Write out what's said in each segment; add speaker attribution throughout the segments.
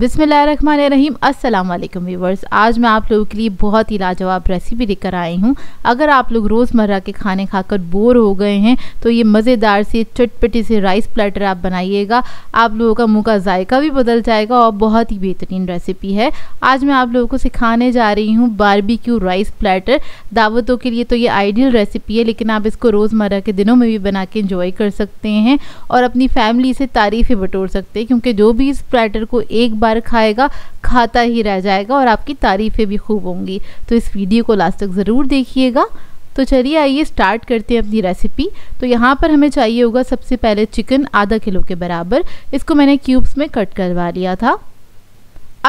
Speaker 1: बिसमीम् Aslam viewers आज मैं आप लोगों के लिए बहुत ही लाजवाब रेसिपी लेकर आई हूँ अगर आप लोग रोज़मर्रा के खाने खाकर बोर हो गए हैं तो ये मज़ेदार से चटपटी से राइस प्लेटर आप बनाइएगा आप लोगों का मुँह का जायका भी बदल जाएगा और बहुत ही बेहतरीन रेसिपी है आज मैं आप लोगों को सिखाने जा रही हूँ बारबिक्यू राइस प्लेटर दावतों के लिए तो ये आइडियल रेसिपी है लेकिन आप इसको रोज़मर्रा के दिनों में भी बना के इंजॉय कर सकते हैं और अपनी फैमिली से तारीफ़ें बटोर सकते हैं क्योंकि जो भी इस प्लेटर को एक बार बार खाएगा खाता ही रह जाएगा और आपकी तारीफ़ें भी खूब होंगी तो इस वीडियो को लास्ट तक ज़रूर देखिएगा तो चलिए आइए स्टार्ट करते हैं अपनी रेसिपी तो यहाँ पर हमें चाहिए होगा सबसे पहले चिकन आधा किलो के बराबर इसको मैंने क्यूब्स में कट करवा लिया था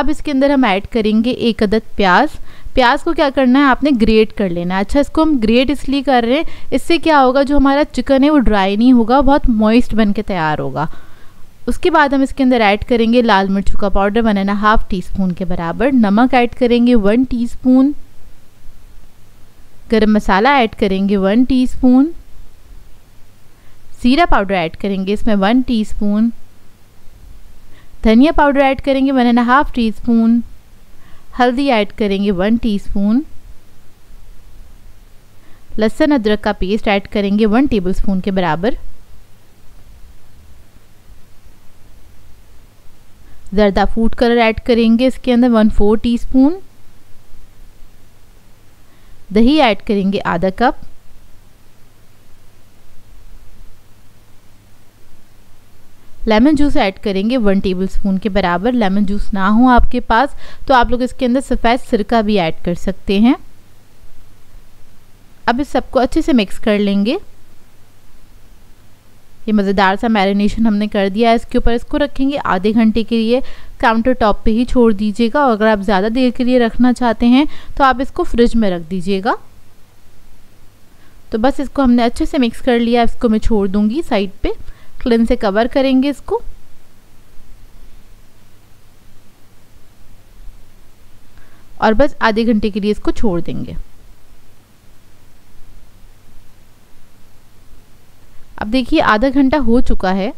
Speaker 1: अब इसके अंदर हम ऐड करेंगे एक अदद प्याज प्याज को क्या करना है आपने ग्रेट कर लेना है अच्छा इसको हम ग्रेट इसलिए कर रहे हैं इससे क्या होगा जो हमारा चिकन है वो ड्राई नहीं होगा बहुत मॉइस्ट बन के तैयार होगा उसके बाद हम इसके अंदर ऐड करेंगे लाल मिर्चों का powder one and half teaspoon के बराबर नमक ऐड करेंगे one teaspoon garam masala add करेंगे वन टी स्पून जीरा पाउडर ऐड करेंगे इसमें वन टी स्पून धनिया पाउडर ऐड करेंगे one and half teaspoon हल्दी ऐड करेंगे वन टी स्पून लहसुन अदरक का पेस्ट ऐड करेंगे वन टेबल स्पून के बराबर ज़रदा फूड कलर ऐड करेंगे इसके अंदर वन फोर टी स्पून दही ऐड करेंगे आधा कप लेमन जूस ऐड करेंगे वन टेबल स्पून के बराबर लेमन जूस ना हो आपके पास तो आप लोग इसके अंदर सफ़ेद सिरका भी ऐड कर सकते हैं अब इस सबको अच्छे से मिक्स कर लेंगे ये मज़ेदार सा मैरिनेशन हमने कर दिया है इसके ऊपर इसको रखेंगे आधे घंटे के लिए काउंटर टॉप पर ही छोड़ दीजिएगा और अगर आप ज़्यादा देर के लिए रखना चाहते हैं तो आप इसको फ्रिज में रख दीजिएगा तो बस इसको हमने अच्छे से मिक्स कर लिया इसको मैं छोड़ दूँगी साइड पर क्लिन से कवर करेंगे इसको और बस आधे घंटे के लिए इसको छोड़ देंगे अब देखिए आधा घंटा हो चुका है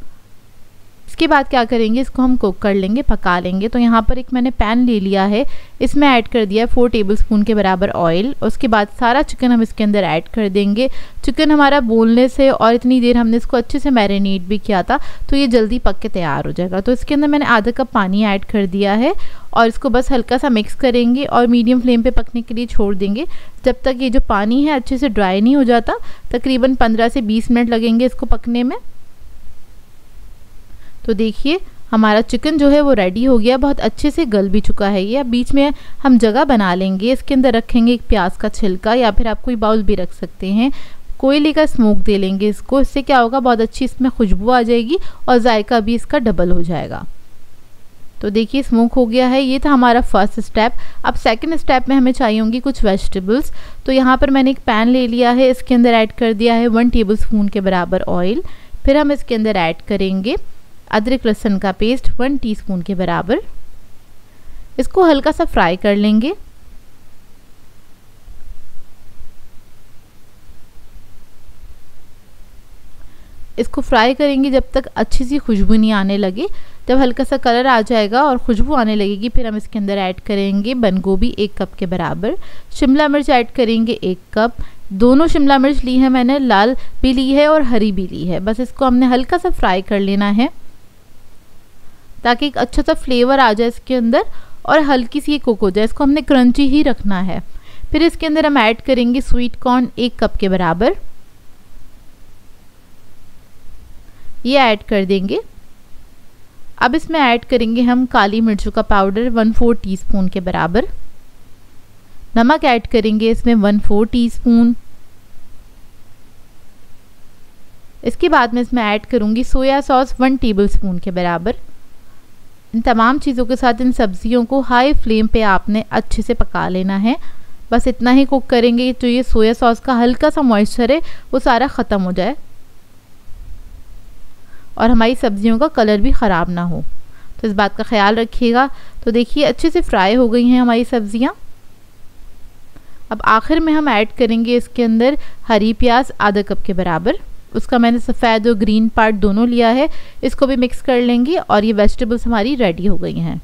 Speaker 1: इसके बाद क्या करेंगे इसको हम कुक कर लेंगे पका लेंगे तो यहाँ पर एक मैंने पैन ले लिया है इसमें ऐड कर दिया है फोर टेबल स्पून के बराबर ऑयल उसके बाद सारा चिकन हम इसके अंदर ऐड कर देंगे चिकन हमारा बोनलेस है और इतनी देर हमने इसको अच्छे से मैरिनेट भी किया था तो ये जल्दी पक के तैयार हो जाएगा तो इसके अंदर मैंने आधा कप पानी ऐड कर दिया है और इसको बस हल्का सा मिक्स करेंगे और मीडियम फ्लेम पर पकने के लिए छोड़ देंगे जब तक ये जो पानी है अच्छे से ड्राई नहीं हो जाता तकरीबन पंद्रह से बीस मिनट लगेंगे इसको पकने में तो देखिए हमारा चिकन जो है वो रेडी हो गया बहुत अच्छे से गल भी चुका है ये अब बीच में हम जगह बना लेंगे इसके अंदर रखेंगे एक प्याज का छिलका या फिर आप कोई बाउल भी रख सकते हैं कोयले का स्मोक दे लेंगे इसको इससे क्या होगा बहुत अच्छी इसमें खुशबू आ जाएगी और जायका भी इसका डबल हो जाएगा तो देखिए स्मोक हो गया है ये था हमारा फर्स्ट स्टेप अब सेकंड स्टेप में हमें चाहिए होंगी कुछ वेजिटेबल्स तो यहाँ पर मैंने एक पैन ले लिया है इसके अंदर ऐड कर दिया है वन टेबल स्पून के बराबर ऑयल फिर हम इसके अंदर ऐड करेंगे अदरक लहसुन का पेस्ट वन टीस्पून के बराबर इसको हल्का सा फ्राई कर लेंगे इसको फ्राई करेंगे जब तक अच्छी सी खुशबू नहीं आने लगे जब हल्का सा कलर आ जाएगा और खुशबू आने लगेगी फिर हम इसके अंदर ऐड करेंगे बंद गोभी एक कप के बराबर शिमला मिर्च ऐड करेंगे एक कप दोनों शिमला मिर्च ली है मैंने लाल भी ली है और हरी भी ली है बस इसको हमने हल्का सा फ्राई कर लेना है ताकि एक अच्छा सा फ्लेवर आ जाए इसके अंदर और हल्की सी ये कुक हो जाए इसको हमने क्रंची ही रखना है फिर इसके अंदर हम ऐड करेंगे स्वीट कॉर्न एक कप के बराबर ये ऐड कर देंगे अब इसमें ऐड करेंगे हम काली मिर्चों का पाउडर वन फोर टीस्पून के बराबर नमक ऐड करेंगे इसमें वन फोर टीस्पून इसके बाद में इसमें ऐड करूँगी soya sauce one tablespoon के बराबर इन तमाम चीज़ों के साथ इन सब्ज़ियों को हाई फ्लेम पे आपने अच्छे से पका लेना है बस इतना ही कुक करेंगे जो ये सोया सॉस का हल्का सा मॉइस्चर है वो सारा ख़त्म हो जाए और हमारी सब्ज़ियों का कलर भी ख़राब ना हो तो इस बात का ख्याल रखिएगा तो देखिए अच्छे से फ्राई हो गई हैं हमारी सब्ज़ियाँ अब आखिर में हम ऐड करेंगे इसके अंदर हरी प्याज आधा कप के बराबर उसका मैंने सफ़ेद और ग्रीन पार्ट दोनों लिया है इसको भी मिक्स कर लेंगे और ये वेजिटेबल्स हमारी रेडी हो गई हैं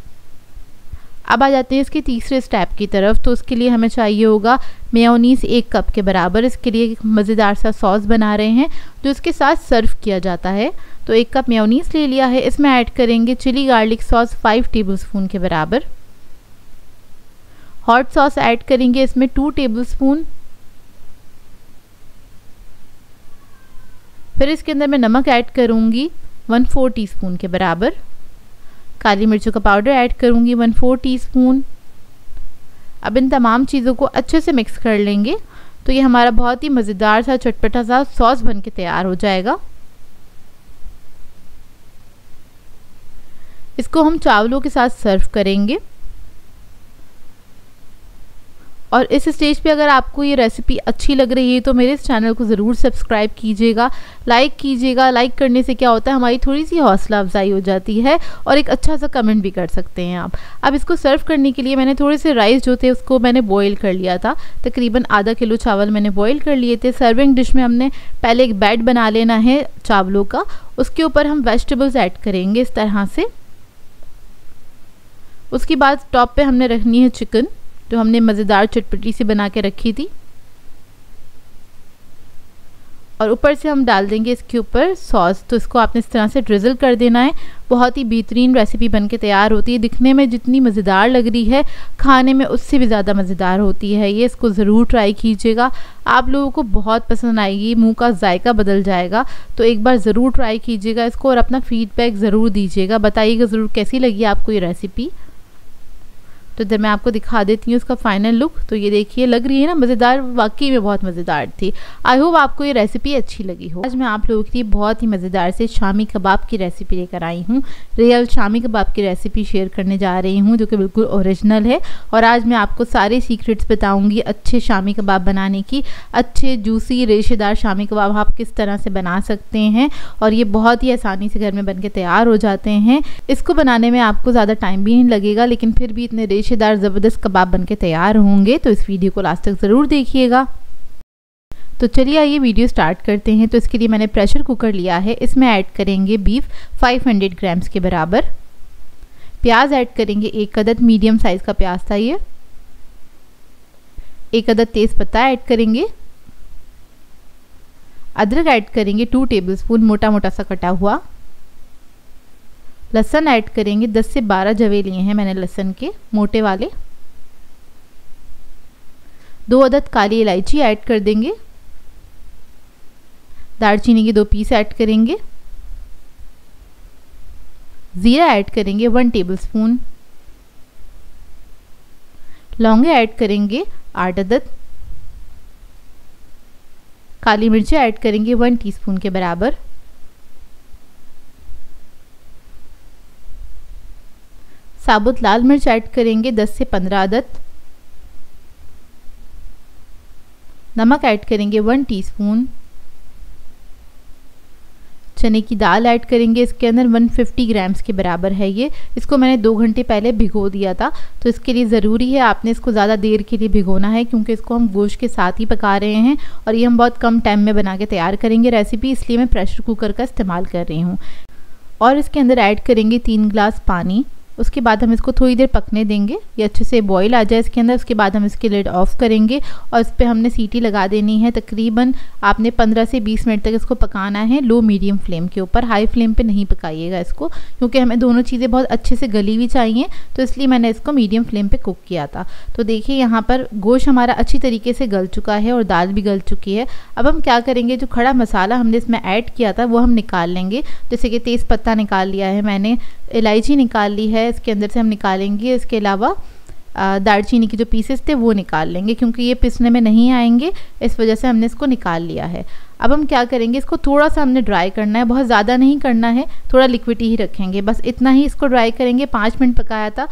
Speaker 1: अब आ जाते हैं इसके तीसरे स्टेप की तरफ तो उसके लिए हमें चाहिए होगा मेयोनीस एक कप के बराबर इसके लिए एक मज़ेदार सा सॉस बना रहे हैं जो इसके साथ सर्व किया जाता है तो एक कप मेयोनीस ले लिया है इसमें ऐड करेंगे chilli garlic sauce five table के बराबर हॉट सॉस ऐड करेंगे इसमें टू स्पून फिर इसके अंदर मैं नमक ऐड करूँगी वन फोर टी के बराबर काली मिर्चों का पाउडर ऐड करूँगी वन फोर टी अब इन तमाम चीज़ों को अच्छे से मिक्स कर लेंगे तो ये हमारा बहुत ही मज़ेदार सा चटपटा सा सॉस बन के तैयार हो जाएगा इसको हम चावलों के साथ सर्व करेंगे और इस स्टेज पे अगर आपको ये रेसिपी अच्छी लग रही है तो मेरे इस चैनल को ज़रूर सब्सक्राइब कीजिएगा लाइक कीजिएगा लाइक करने से क्या होता है हमारी थोड़ी सी हौसला अफजाई हो जाती है और एक अच्छा सा कमेंट भी कर सकते हैं आप अब इसको सर्व करने के लिए मैंने थोड़े से राइस जो थे उसको मैंने बॉयल कर लिया था तकरीबन आधा किलो चावल मैंने बॉयल कर लिए थे सर्विंग डिश में हमने पहले एक बेड बना लेना है चावलों का उसके ऊपर हम वेजिटेबल्स ऐड करेंगे इस तरह से उसके बाद टॉप पे हमने रखनी है चिकन जो हमने मज़ेदार चटपटी सी बना के रखी थी और ऊपर से हम डाल देंगे इसके ऊपर सॉस तो इसको आपने इस तरह से ड्रिजल कर देना है बहुत ही बेहतरीन रेसिपी बन के तैयार होती है दिखने में जितनी मज़ेदार लग रही है खाने में उससे भी ज़्यादा मज़ेदार होती है ये इसको ज़रूर ट्राई कीजिएगा आप लोगों को बहुत पसंद आएगी मुंह का जायका बदल जाएगा तो एक बार ज़रूर ट्राई कीजिएगा इसको और अपना फीडबैक ज़रूर दीजिएगा बताइएगा ज़रूर कैसी लगी आपको ये रेसिपी तो इधर मैं आपको दिखा देती हूँ उसका फाइनल लुक तो ये देखिए लग रही है ना मज़ेदार वाकई में बहुत मज़ेदार थी आई होप आपको ये रेसिपी अच्छी लगी हो आज मैं आप लोगों के लिए बहुत ही मज़ेदार से शामी कबाब की रेसिपी लेकर आई हूँ रियल शामी कबाब की रेसिपी शेयर करने जा रही हूँ जो कि बिल्कुल औरिजिनल है और आज मैं आपको सारे सीक्रेट्स बताऊँगी अच्छे शामी कबाब बनाने की अच्छे जूसी रेशेदार शामी कबाब आप किस तरह से बना सकते हैं और ये बहुत ही आसानी से घर में बन तैयार हो जाते हैं इसको बनाने में आपको ज़्यादा टाइम भी नहीं लगेगा लेकिन फिर भी इतने रेशेदार ज़बरदस्त कबाब बनके तैयार होंगे तो इस वीडियो को लास्ट तक ज़रूर देखिएगा तो चलिए आइए वीडियो स्टार्ट करते हैं तो इसके लिए मैंने प्रेशर कुकर लिया है इसमें ऐड करेंगे बीफ 500 ग्राम्स के बराबर प्याज ऐड करेंगे एक अदद मीडियम साइज़ का प्याज था ये एक अदद तेज़ पत्ता ऐड करेंगे अदरक ऐड करेंगे टू टेबलस्पून मोटा मोटा सा कटा हुआ लहसन ऐड करेंगे 10 से 12 जवे लिए हैं मैंने लहसन के मोटे वाले दो अदद काली इलायची ऐड कर देंगे दालचीनी के दो पीस ऐड करेंगे ज़ीरा ऐड करेंगे वन टेबल स्पून लौंगे ऐड करेंगे आठ अदद काली मिर्ची ऐड करेंगे वन टीस्पून के बराबर साबुत लाल मिर्च ऐड करेंगे 10 से 15 आदत नमक ऐड करेंगे 1 टीस्पून चने की दाल ऐड करेंगे इसके अंदर 150 ग्राम्स के बराबर है ये इसको मैंने दो घंटे पहले भिगो दिया था तो इसके लिए ज़रूरी है आपने इसको ज़्यादा देर के लिए भिगोना है क्योंकि इसको हम गोश्त के साथ ही पका रहे हैं और ये हम बहुत कम टाइम में बना के तैयार करेंगे रेसिपी इसलिए मैं प्रेशर कुकर का इस्तेमाल कर रही हूँ और इसके अंदर ऐड करेंगे तीन ग्लास पानी उसके बाद हम इसको थोड़ी देर पकने देंगे ये अच्छे से बॉईल आ जाए इसके अंदर उसके बाद हम इसके लिड ऑफ़ करेंगे और इस पर हमने सीटी लगा देनी है तकरीबन आपने 15 से 20 मिनट तक इसको पकाना है लो मीडियम फ्लेम के ऊपर हाई फ्लेम पे नहीं पकाइएगा इसको क्योंकि हमें दोनों चीज़ें बहुत अच्छे से गली हुई चाहिए तो इसलिए मैंने इसको मीडियम फ्लेम पर कुक किया था तो देखिए यहाँ पर गोश्त हमारा अच्छी तरीके से गल चुका है और दाल भी गल चुकी है अब हम क्या करेंगे जो खड़ा मसाला हमने इसमें ऐड किया था वो हम निकाल लेंगे जैसे कि तेज़ निकाल लिया है मैंने इलायची निकाल ली है इसके अंदर से हम निकालेंगे इसके अलावा दालचीनी के जो पीसेस थे वो निकाल लेंगे क्योंकि ये पिसने में नहीं आएंगे इस वजह से हमने इसको निकाल लिया है अब हम क्या करेंगे इसको थोड़ा सा हमने ड्राई करना है बहुत ज़्यादा नहीं करना है थोड़ा लिक्विड ही रखेंगे बस इतना ही इसको ड्राई करेंगे पाँच मिनट पकाया था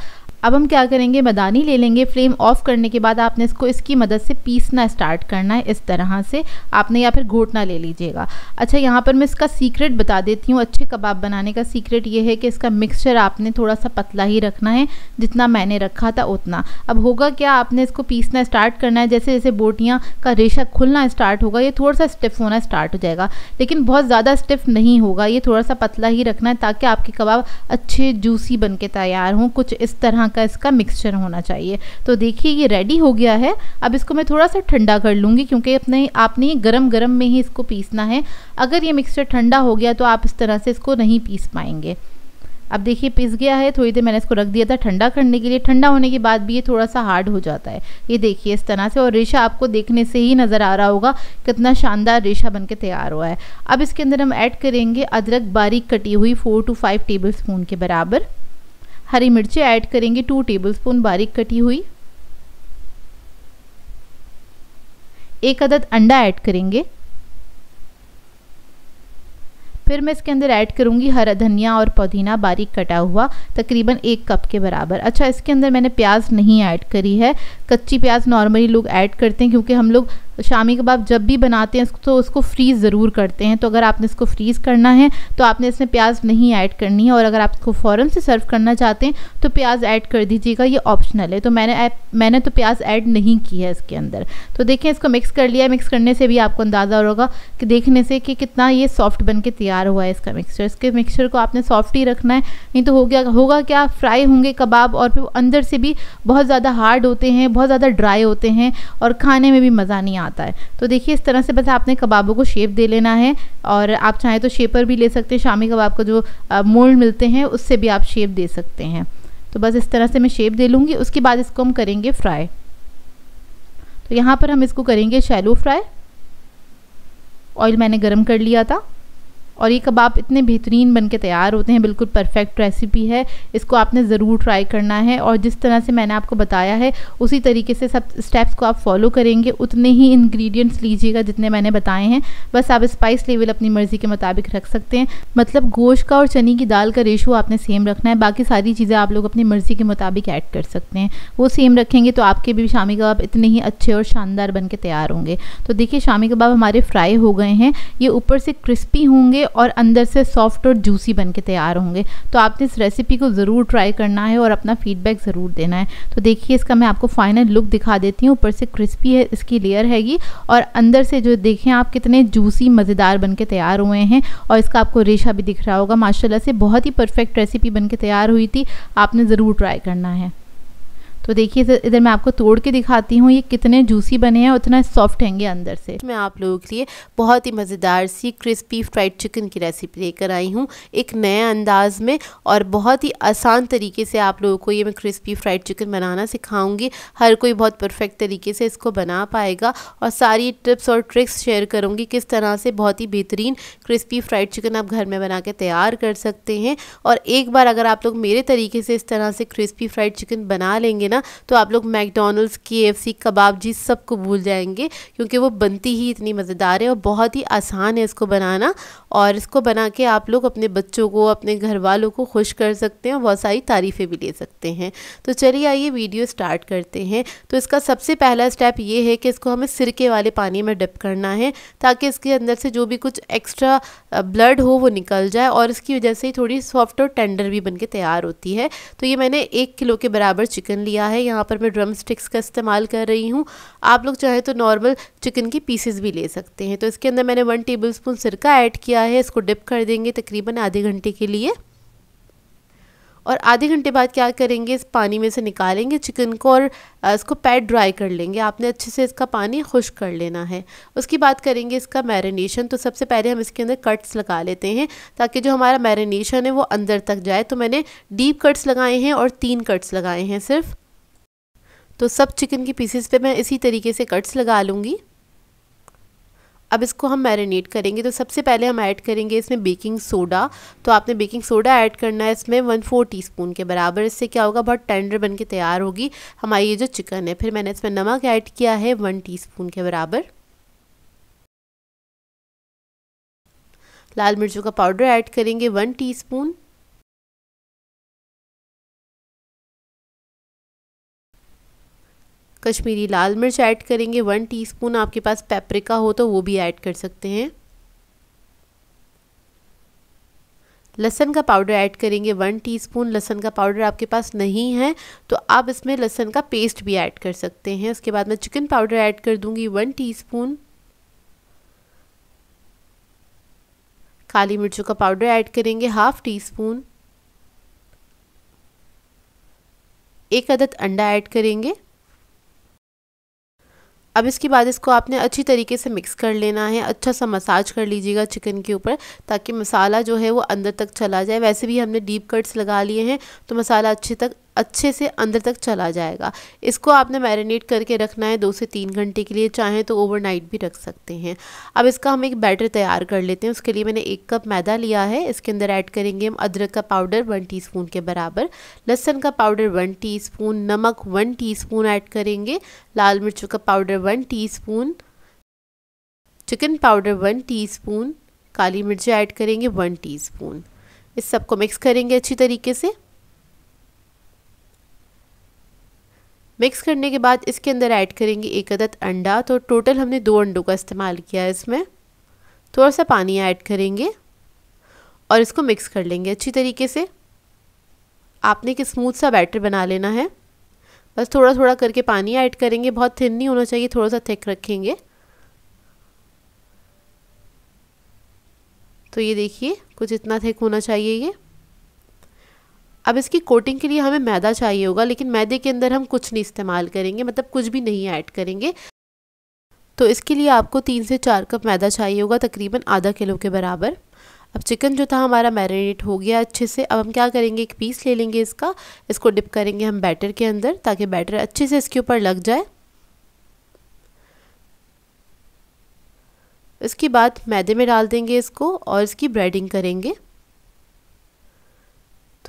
Speaker 1: अब हम क्या करेंगे मदानी ले लेंगे फ्लेम ऑफ करने के बाद आपने इसको इसकी मदद से पीसना स्टार्ट करना है इस तरह से आपने या फिर घोटना ले लीजिएगा अच्छा यहाँ पर मैं इसका सीक्रेट बता देती हूँ अच्छे कबाब बनाने का सीक्रेट ये है कि इसका मिक्सचर आपने थोड़ा सा पतला ही रखना है जितना मैंने रखा था उतना अब होगा क्या आपने इसको पीसना स्टार्ट करना है जैसे जैसे बोटियाँ का रेशा खुलना स्टार्ट होगा ये थोड़ा सा स्टिफ होना स्टार्ट हो जाएगा लेकिन बहुत ज़्यादा स्टिफ नहीं होगा ये थोड़ा सा पतला ही रखना है ताकि आपके कबाब अच्छे जूसी बन के तैयार हों कुछ इस तरह का इसका मिक्सचर होना चाहिए तो देखिए ये रेडी हो गया है अब इसको मैं थोड़ा सा ठंडा कर लूँगी क्योंकि अपने आपने गरम गरम में ही इसको पीसना है अगर ये मिक्सचर ठंडा हो गया तो आप इस तरह से इसको नहीं पीस पाएंगे अब देखिए पिस गया है थोड़ी देर मैंने इसको रख दिया था ठंडा करने के लिए ठंडा होने के बाद भी ये थोड़ा सा हार्ड हो जाता है ये देखिए इस तरह से और रेशा आपको देखने से ही नज़र आ रहा होगा कितना शानदार रेशा बन के तैयार हुआ है अब इसके अंदर हम ऐड करेंगे अदरक बारीक कटी हुई four to five tablespoon के बराबर हरी मिर्ची ऐड करेंगे टू टेबलस्पून बारीक कटी हुई एक अदद अंडा ऐड करेंगे फिर मैं इसके अंदर ऐड करूँगी हरा धनिया और पुदीना बारीक कटा हुआ तकरीबन एक कप के बराबर अच्छा इसके अंदर मैंने प्याज नहीं ऐड करी है कच्ची प्याज नॉर्मली लोग ऐड करते हैं क्योंकि हम लोग शामी कबाब जब भी बनाते हैं तो उसको फ्रीज़ ज़रूर करते हैं तो अगर आपने इसको फ्रीज़ करना है तो आपने इसमें प्याज नहीं ऐड करनी है और अगर आप इसको फ़ौरन से सर्व करना चाहते हैं तो प्याज ऐड कर दीजिएगा ये ऑप्शनल है तो मैंने मैंने तो प्याज ऐड नहीं की है इसके अंदर तो देखें इसको मिक्स कर लिया मिक्स करने से भी आपको अंदाज़ा होगा कि देखने से कि कितना ये सॉफ्ट बन के तैयार हुआ है इसका मिक्सचर इसके मिक्सचर को आपने सॉफ्ट ही रखना है नहीं तो हो गया होगा क्या फ्राई होंगे कबाब और फिर अंदर से भी बहुत ज़्यादा हार्ड होते हैं बहुत ज़्यादा ड्राई होते हैं और खाने में भी मज़ा नहीं आता आता है तो देखिए इस तरह से बस आपने कबाबों को शेप दे लेना है और आप चाहें तो शेपर भी ले सकते हैं शामी कबाब का जो मोल्ड मिलते हैं उससे भी आप शेप दे सकते हैं तो बस इस तरह से मैं शेप दे लूँगी उसके बाद इसको हम करेंगे फ्राई तो यहाँ पर हम इसको करेंगे शैलो फ्राई ऑयल मैंने गर्म कर लिया था और ये कबाब इतने बेहतरीन बन के तैयार होते हैं बिल्कुल परफेक्ट रेसिपी है इसको आपने ज़रूर ट्राई करना है और जिस तरह से मैंने आपको बताया है उसी तरीके से सब स्टेप्स को आप फॉलो करेंगे उतने ही इंग्रेडिएंट्स लीजिएगा जितने मैंने बताए हैं बस आप स्पाइस लेवल अपनी मर्ज़ी के मुताबिक रख सकते हैं मतलब गोश्त का और चनी की दाल का रेशो आपने सेम रखना है बाकी सारी चीज़ें आप लोग अपनी मर्ज़ी के मुताबिक ऐड कर सकते हैं वो सेम रखेंगे तो आपके भी शामी कबाब इतने ही अच्छे और शानदार बन के तैयार होंगे तो देखिए शामी कबाब हमारे फ्राई हो गए हैं ये ऊपर से क्रिस्पी होंगे होंगे और अंदर से सॉफ्ट और जूसी बन के तैयार होंगे तो आपने इस रेसिपी को ज़रूर ट्राई करना है और अपना फीडबैक ज़रूर देना है तो देखिए इसका मैं आपको फाइनल लुक दिखा देती हूँ ऊपर से क्रिस्पी है इसकी लेयर हैगी और अंदर से जो देखें आप कितने जूसी मज़ेदार बन के तैयार हुए हैं और इसका आपको रेशा भी दिख रहा होगा माशाला से बहुत ही परफेक्ट रेसिपी बन के तैयार हुई थी आपने ज़रूर ट्राई करना है तो देखिए इधर मैं आपको तोड़ के दिखाती हूँ ये कितने जूसी बने हैं उतना सॉफ्ट होंगे अंदर से मैं आप लोगों के लिए बहुत ही मज़ेदार सी क्रिस्पी फ्राइड चिकन की रेसिपी लेकर आई हूँ एक नए अंदाज में और बहुत ही आसान तरीके से आप लोगों को ये मैं क्रिस्पी फ्राइड चिकन बनाना सिखाऊँगी हर कोई बहुत परफेक्ट तरीके से इसको बना पाएगा और सारी टिप्स और ट्रिक्स शेयर करूँगी किस तरह से बहुत ही बेहतरीन क्रिस्पी फ्राइड चिकन आप घर में बना के तैयार कर सकते हैं और एक बार अगर आप लोग मेरे तरीके से इस तरह से क्रिस्पी फ्राइड चिकन बना लेंगे ना तो आप लोग मैकडोनल्ड्स के एफ कबाब जी सब को भूल जाएंगे क्योंकि वो बनती ही इतनी मज़ेदार है और बहुत ही आसान है इसको बनाना और इसको बना के आप लोग अपने बच्चों को अपने घर वालों को खुश कर सकते हैं बहुत सारी तारीफ़ें भी ले सकते हैं तो चलिए आइए वीडियो स्टार्ट करते हैं तो इसका सबसे पहला स्टेप ये है कि इसको हमें सिरके वाले पानी में डिप करना है ताकि इसके अंदर से जो भी कुछ एक्स्ट्रा ब्लड हो वो निकल जाए और इसकी वजह से थोड़ी सॉफ्ट और टेंडर भी बन के तैयार होती है तो ये मैंने एक किलो के बराबर चिकन लिया लिया है यहाँ पर मैं ड्रम स्टिक्स का इस्तेमाल कर रही हूँ आप लोग चाहे तो नॉर्मल चिकन की पीसेस भी ले सकते हैं तो इसके अंदर मैंने वन टेबल स्पून सिरका ऐड किया है इसको डिप कर देंगे तकरीबन आधे घंटे के लिए और आधे घंटे बाद क्या करेंगे इस पानी में से निकालेंगे चिकन को और इसको पैड ड्राई कर लेंगे आपने अच्छे से इसका पानी खुश्क कर लेना है उसकी बात करेंगे इसका मैरिनेशन तो सबसे पहले हम इसके अंदर कट्स लगा लेते हैं ताकि जो हमारा मैरिनेशन है वो अंदर तक जाए तो मैंने डीप कट्स लगाए हैं और तीन कट्स लगाए हैं सिर्फ़ तो सब चिकन के पीसेस पे मैं इसी तरीके से कट्स लगा लूँगी अब इसको हम मैरिनेट करेंगे तो सबसे पहले हम ऐड करेंगे इसमें बेकिंग सोडा तो आपने बेकिंग सोडा ऐड करना है इसमें वन फोर टी के बराबर इससे क्या होगा बहुत टेंडर बन के तैयार होगी हमारी ये जो चिकन है फिर मैंने इसमें नमक ऐड किया है वन टी के बराबर लाल मिर्चों का पाउडर ऐड करेंगे वन टीस्पून कश्मीरी लाल मिर्च ऐड करेंगे वन टीस्पून आपके पास पेपरिका हो तो वो भी ऐड कर सकते हैं लहसन का पाउडर ऐड करेंगे वन टीस्पून लहसन का पाउडर आपके पास नहीं है तो आप इसमें लहसन का पेस्ट भी ऐड कर सकते हैं उसके बाद मैं चिकन पाउडर ऐड कर दूंगी वन टीस्पून काली मिर्चों का पाउडर ऐड करेंगे हाफ टी स्पून एक अदद अंडा ऐड करेंगे अब इसके बाद इसको आपने अच्छी तरीके से मिक्स कर लेना है अच्छा सा मसाज कर लीजिएगा चिकन के ऊपर ताकि मसाला जो है वो अंदर तक चला जाए वैसे भी हमने डीप कट्स लगा लिए हैं तो मसाला अच्छे तक अच्छे से अंदर तक चला जाएगा इसको आपने मैरिनेट करके रखना है दो से तीन घंटे के लिए चाहें तो ओवरनाइट भी रख सकते हैं अब इसका हम एक बैटर तैयार कर लेते हैं उसके लिए मैंने एक कप मैदा लिया है इसके अंदर ऐड करेंगे हम अदरक का पाउडर वन टीस्पून के बराबर लहसन का पाउडर वन टी नमक वन टी ऐड करेंगे लाल मिर्चों का powder one tea chicken powder one tea काली मिर्ची ऐड करेंगे वन टी इस सबको मिक्स करेंगे अच्छी तरीके से मिक्स करने के बाद इसके अंदर ऐड करेंगे एक अदद अंडा तो टोटल हमने दो अंडों का इस्तेमाल किया है इसमें थोड़ा सा पानी ऐड करेंगे और इसको मिक्स कर लेंगे अच्छी तरीके से आपने एक स्मूथ सा बैटर बना लेना है बस थोड़ा थोड़ा करके पानी ऐड करेंगे बहुत थिन नहीं होना चाहिए थोड़ा सा थिक रखेंगे तो ये देखिए कुछ इतना थिक होना चाहिए ये अब इसकी कोटिंग के लिए हमें मैदा चाहिए होगा लेकिन मैदे के अंदर हम कुछ नहीं इस्तेमाल करेंगे मतलब कुछ भी नहीं ऐड करेंगे तो इसके लिए आपको तीन से चार कप मैदा चाहिए होगा तकरीबन आधा किलो के बराबर अब चिकन जो था हमारा मैरिनेट हो गया अच्छे से अब हम क्या करेंगे एक पीस ले लेंगे इसका इसको डिप करेंगे हम बैटर के अंदर ताकि बैटर अच्छे से इसके ऊपर लग जाए इसके बाद मैदे में डाल देंगे इसको और इसकी ब्रेडिंग करेंगे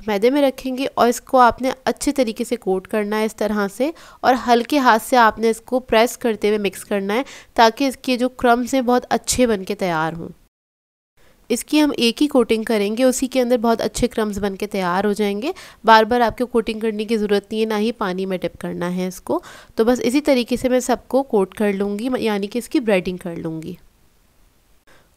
Speaker 1: मैदे में रखेंगे और इसको आपने अच्छे तरीके से कोट करना है इस तरह से और हल्के हाथ से आपने इसको प्रेस करते हुए मिक्स करना है ताकि इसके जो क्रम्स हैं बहुत अच्छे बन के तैयार हों इसकी हम एक ही कोटिंग करेंगे उसी के अंदर बहुत अच्छे क्रम्स बन के तैयार हो जाएंगे बार बार आपको कोटिंग करने की ज़रूरत नहीं है ना ही पानी में डिप करना है इसको तो बस इसी तरीके से मैं सबको कोट कर लूँगी यानी कि इसकी ब्रेडिंग कर लूँगी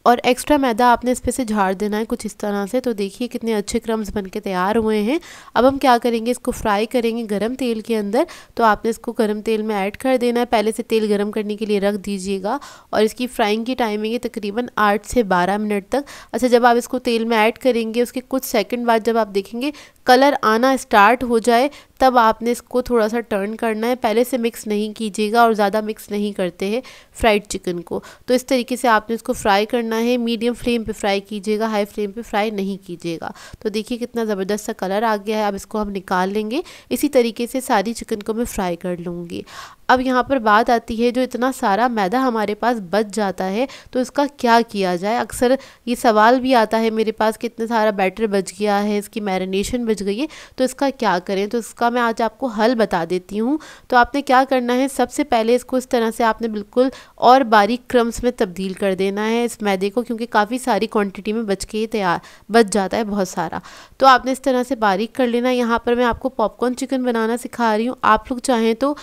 Speaker 1: और एक्स्ट्रा मैदा आपने इस पे से झाड़ देना है कुछ इस तरह से तो देखिए कितने अच्छे क्रम्स बन के तैयार हुए हैं अब हम क्या करेंगे इसको फ्राई करेंगे गरम तेल के अंदर तो आपने इसको गरम तेल में ऐड कर देना है पहले से तेल गरम करने के लिए रख दीजिएगा और इसकी फ्राइंग की टाइमिंग है तकरीबन आठ से बारह मिनट तक अच्छा जब आप इसको तेल में ऐड करेंगे उसके कुछ सेकेंड बाद जब आप देखेंगे कलर आना स्टार्ट हो जाए तब आपने इसको थोड़ा सा टर्न करना है पहले से मिक्स नहीं कीजिएगा और ज़्यादा मिक्स नहीं करते हैं फ्राइड चिकन को तो इस तरीके से आपने इसको फ्राई करना है मीडियम फ्लेम पे फ्राई कीजिएगा हाई फ्लेम पे फ्राई नहीं कीजिएगा तो देखिए कितना ज़बरदस्त सा कलर आ गया है अब इसको हम निकाल लेंगे इसी तरीके से सारी चिकन को मैं फ्राई कर लूँगी अब यहाँ पर बात आती है जो इतना सारा मैदा हमारे पास बच जाता है तो इसका क्या किया जाए अक्सर ये सवाल भी आता है मेरे पास कि इतना सारा बैटर बच गया है इसकी मैरिनेशन बच गई है तो इसका क्या करें तो इसका मैं आज आपको हल बता देती हूँ तो आपने क्या करना है सबसे पहले इसको इस तरह से आपने बिल्कुल और बारीक क्रम्स में तब्दील कर देना है इस मैदे को क्योंकि काफ़ी सारी क्वान्टिटी में बच के तैयार बच जाता है बहुत सारा तो आपने इस तरह से बारीक कर लेना यहाँ पर मैं आपको पॉपकॉर्न चिकन बनाना सिखा रही हूँ आप लोग चाहें तो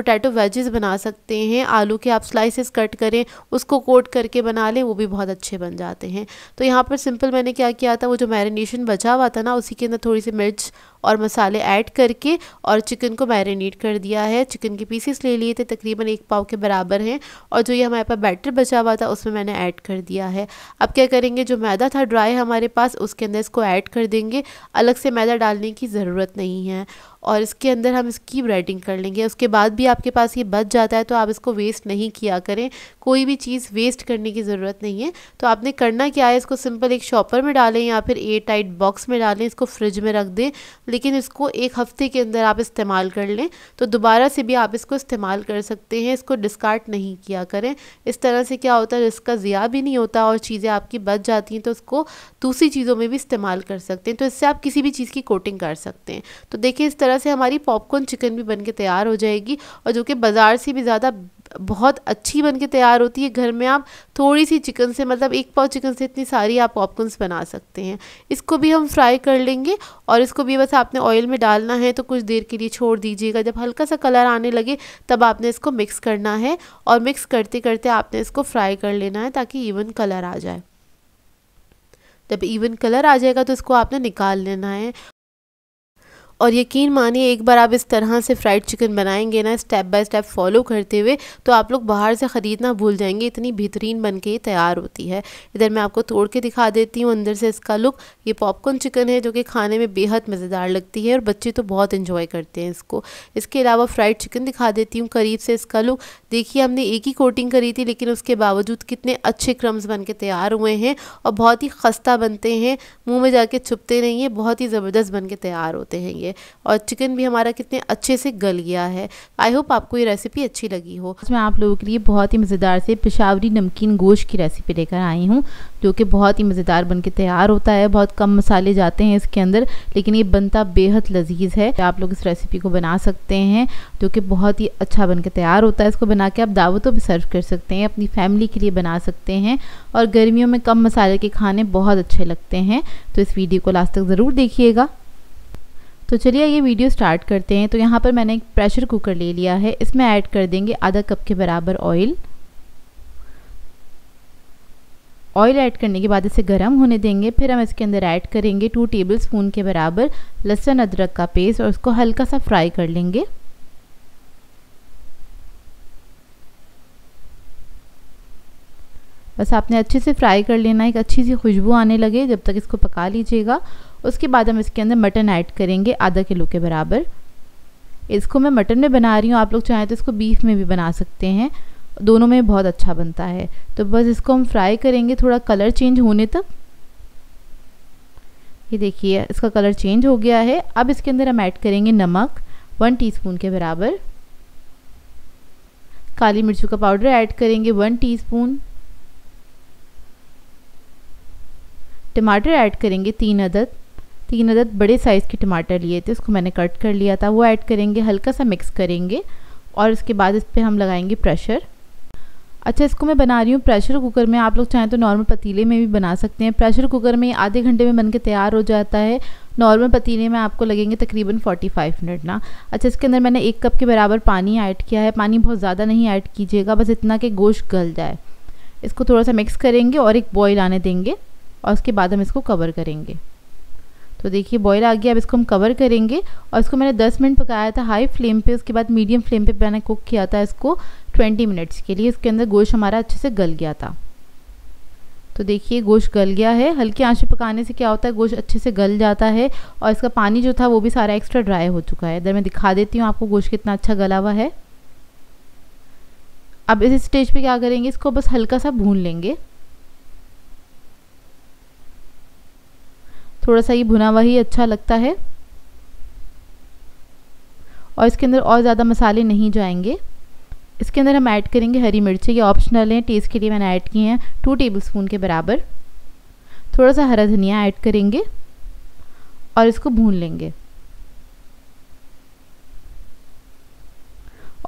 Speaker 1: पोटैटो वेजेस बना सकते हैं आलू के आप स्लाइसेस कट करें उसको कोट करके बना लें वो भी बहुत अच्छे बन जाते हैं तो यहाँ पर सिंपल मैंने क्या किया था वो जो मैरिनेशन बचा हुआ था ना उसी के अंदर थोड़ी सी मिर्च और मसाले ऐड करके और चिकन को मैरिनेट कर दिया है चिकन के पीसेस ले लिए थे तकरीबन एक पाव के बराबर हैं और जो ये हमारे पास बैटर बचा हुआ था उसमें मैंने ऐड कर दिया है अब क्या करेंगे जो मैदा था ड्राई हमारे पास उसके अंदर इसको ऐड कर देंगे अलग से मैदा डालने की ज़रूरत नहीं है और इसके अंदर हम इसकी ब्रेडिंग कर लेंगे उसके बाद भी आपके पास ये बच जाता है तो आप इसको वेस्ट नहीं किया करें कोई भी चीज़ वेस्ट करने की ज़रूरत नहीं है तो आपने करना क्या है इसको सिंपल एक शॉपर में डालें या फिर एयर टाइट बॉक्स में डालें इसको फ्रिज में रख दें लेकिन इसको एक हफ्ते के अंदर आप इस्तेमाल कर लें तो दोबारा से भी आप इसको इस्तेमाल कर सकते हैं इसको डिस्कार्ड नहीं किया करें इस तरह से क्या होता है इसका ज़िया भी नहीं होता और चीज़ें आपकी बच जाती हैं तो उसको दूसरी चीज़ों में भी इस्तेमाल कर सकते हैं तो इससे आप किसी भी चीज़ की कोटिंग कर सकते हैं तो देखिए इस तरह से हमारी पॉपकॉर्न चिकन भी बन के तैयार हो जाएगी और जो कि बाज़ार से भी ज़्यादा बहुत अच्छी बन के तैयार होती है घर में आप थोड़ी सी चिकन से मतलब एक पाव चिकन से इतनी सारी आप पॉपकॉर्नस बना सकते हैं इसको भी हम फ्राई कर लेंगे और इसको भी बस आपने ऑयल में डालना है तो कुछ देर के लिए छोड़ दीजिएगा जब हल्का सा कलर आने लगे तब आपने इसको मिक्स करना है और मिक्स करते करते आपने इसको फ्राई कर लेना है ताकि इवन कलर आ जाए जब इवन कलर आ जाएगा तो इसको आपने निकाल लेना है और यकीन मानिए एक बार आप इस तरह से फ्राइड चिकन बनाएंगे ना स्टेप बाय स्टेप फॉलो करते हुए तो आप लोग बाहर से ख़रीदना भूल जाएंगे इतनी बेहतरीन बन के तैयार होती है इधर मैं आपको तोड़ के दिखा देती हूँ अंदर से इसका लुक ये पॉपकॉर्न चिकन है जो कि खाने में बेहद मज़ेदार लगती है और बच्चे तो बहुत इन्जॉय करते हैं इसको इसके अलावा फ्राइड चिकन दिखा देती हूँ करीब से इसका लुक देखिए हमने एक ही कोटिंग करी थी लेकिन उसके बावजूद कितने अच्छे क्रम्स बन के तैयार हुए हैं और बहुत ही खस्ता बनते हैं मुँह में जाके छुपते नहीं है बहुत ही ज़बरदस्त बन के तैयार होते हैं ये चाहिए और चिकन भी हमारा कितने अच्छे से गल गया है आई होप आपको ये रेसिपी अच्छी लगी हो आज मैं आप लोगों के लिए बहुत ही मज़ेदार से पेशावरी नमकीन गोश्त की रेसिपी लेकर आई हूँ जो कि बहुत ही मज़ेदार बन के तैयार होता है बहुत कम मसाले जाते हैं इसके अंदर लेकिन ये बनता बेहद लजीज है आप लोग इस रेसिपी को बना सकते हैं जो कि बहुत ही अच्छा बन के तैयार होता है इसको बना के आप दावतों पर सर्व कर सकते हैं अपनी फैमिली के लिए बना सकते हैं और गर्मियों में कम मसाले के खाने बहुत अच्छे लगते हैं तो इस वीडियो को लास्ट तक ज़रूर देखिएगा तो चलिए ये वीडियो स्टार्ट करते हैं तो यहाँ पर मैंने एक प्रेशर कुकर ले लिया है इसमें ऐड कर देंगे आधा कप के बराबर ऑयल ऑयल ऐड करने के बाद इसे गर्म होने देंगे फिर हम इसके अंदर ऐड करेंगे टू टेबल स्पून के बराबर लहसुन अदरक का पेस्ट और उसको हल्का सा फ्राई कर लेंगे बस आपने अच्छे से फ्राई कर लेना है एक अच्छी सी खुशबू आने लगे जब तक इसको पका लीजिएगा उसके बाद हम इसके अंदर मटन ऐड करेंगे आधा किलो के बराबर इसको मैं मटन में बना रही हूँ आप लोग चाहें तो इसको बीफ में भी बना सकते हैं दोनों में बहुत अच्छा बनता है तो बस इसको हम फ्राई करेंगे थोड़ा कलर चेंज होने तक ये देखिए इसका कलर चेंज हो गया है अब इसके अंदर हम ऐड करेंगे नमक वन टीस्पून के बराबर काली मिर्चों का पाउडर ऐड करेंगे वन टीस्पून टमाटर ऐड करेंगे तीन अदद तीन अदद बड़े साइज़ के टमाटर लिए थे उसको मैंने कट कर लिया था वो ऐड करेंगे हल्का सा मिक्स करेंगे और उसके बाद इस पर हम लगाएंगे प्रेशर अच्छा इसको मैं बना रही हूँ प्रेशर कुकर में आप लोग चाहें तो नॉर्मल पतीले में भी बना सकते हैं प्रेशर कुकर में आधे घंटे में बन के तैयार हो जाता है नॉर्मल पतीले में आपको लगेंगे तकरीबन 45 मिनट ना अच्छा इसके अंदर मैंने एक कप के बराबर पानी ऐड किया है पानी बहुत ज़्यादा नहीं ऐड कीजिएगा बस इतना कि गोश्त गल जाए इसको थोड़ा सा मिक्स करेंगे और एक बॉयल आने देंगे और उसके बाद हम इसको कवर करेंगे तो देखिए बॉयल आ गया अब इसको हम कवर करेंगे और इसको मैंने 10 मिनट पकाया था हाई फ्लेम पे उसके बाद मीडियम फ्लेम पे मैंने कुक किया था इसको 20 मिनट्स के लिए इसके अंदर गोश्त हमारा अच्छे से गल गया था तो देखिए गोश्त गल गया है आंच आँच पकाने से क्या होता है गोश्त अच्छे से गल जाता है और इसका पानी जो था वो भी सारा एक्स्ट्रा ड्राई हो चुका है इधर मैं दिखा देती हूँ आपको गोश्त कितना अच्छा गला हुआ है अब इस स्टेज पर क्या करेंगे इसको बस हल्का सा भून लेंगे थोड़ा सा ये भुना हुआ ही अच्छा लगता है और इसके अंदर और ज़्यादा मसाले नहीं जाएंगे इसके अंदर हम ऐड करेंगे हरी मिर्ची ये ऑप्शनल हैं टेस्ट के लिए मैंने ऐड किए हैं टू टेबलस्पून के बराबर थोड़ा सा हरा धनिया ऐड करेंगे और इसको भून लेंगे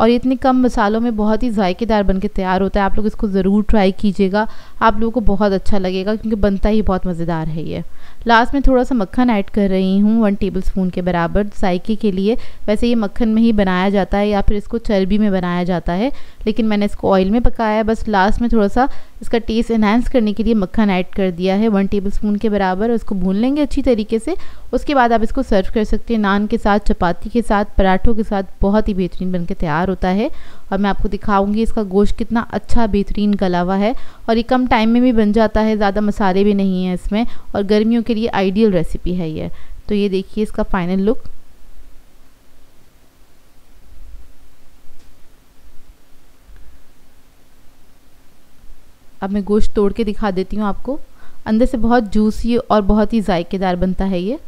Speaker 1: और ये इतने कम मसालों में बहुत ही जायकेदार बन के तैयार होता है आप लोग इसको ज़रूर ट्राई कीजिएगा आप लोगों को बहुत अच्छा लगेगा क्योंकि बनता ही बहुत मज़ेदार है ये लास्ट में थोड़ा सा मक्खन ऐड कर रही हूँ वन टेबल स्पून के बराबर जायके के लिए वैसे ये मक्खन में ही बनाया जाता है या फिर इसको चर्बी में बनाया जाता है लेकिन मैंने इसको ऑयल में पकाया है बस लास्ट में थोड़ा सा इसका टेस्ट इन्हांस करने के लिए मक्खन ऐड कर दिया है वन टेबल स्पून के बराबर उसको भून लेंगे अच्छी तरीके से उसके बाद आप इसको सर्व कर सकते हैं नान के साथ चपाती के साथ पराठों के साथ बहुत ही बेहतरीन बन तैयार होता है और मैं आपको दिखाऊँगी इसका गोश्त कितना अच्छा बेहतरीन गला हुआ है और ये कम टाइम में भी बन जाता है ज़्यादा मसाले भी नहीं हैं इसमें और गर्मियों के लिए आइडियल रेसिपी है ये तो ये देखिए इसका फाइनल लुक अब मैं गोश्त तोड़ के दिखा देती हूँ आपको अंदर से बहुत जूसी और बहुत ही जायकेदार बनता है ये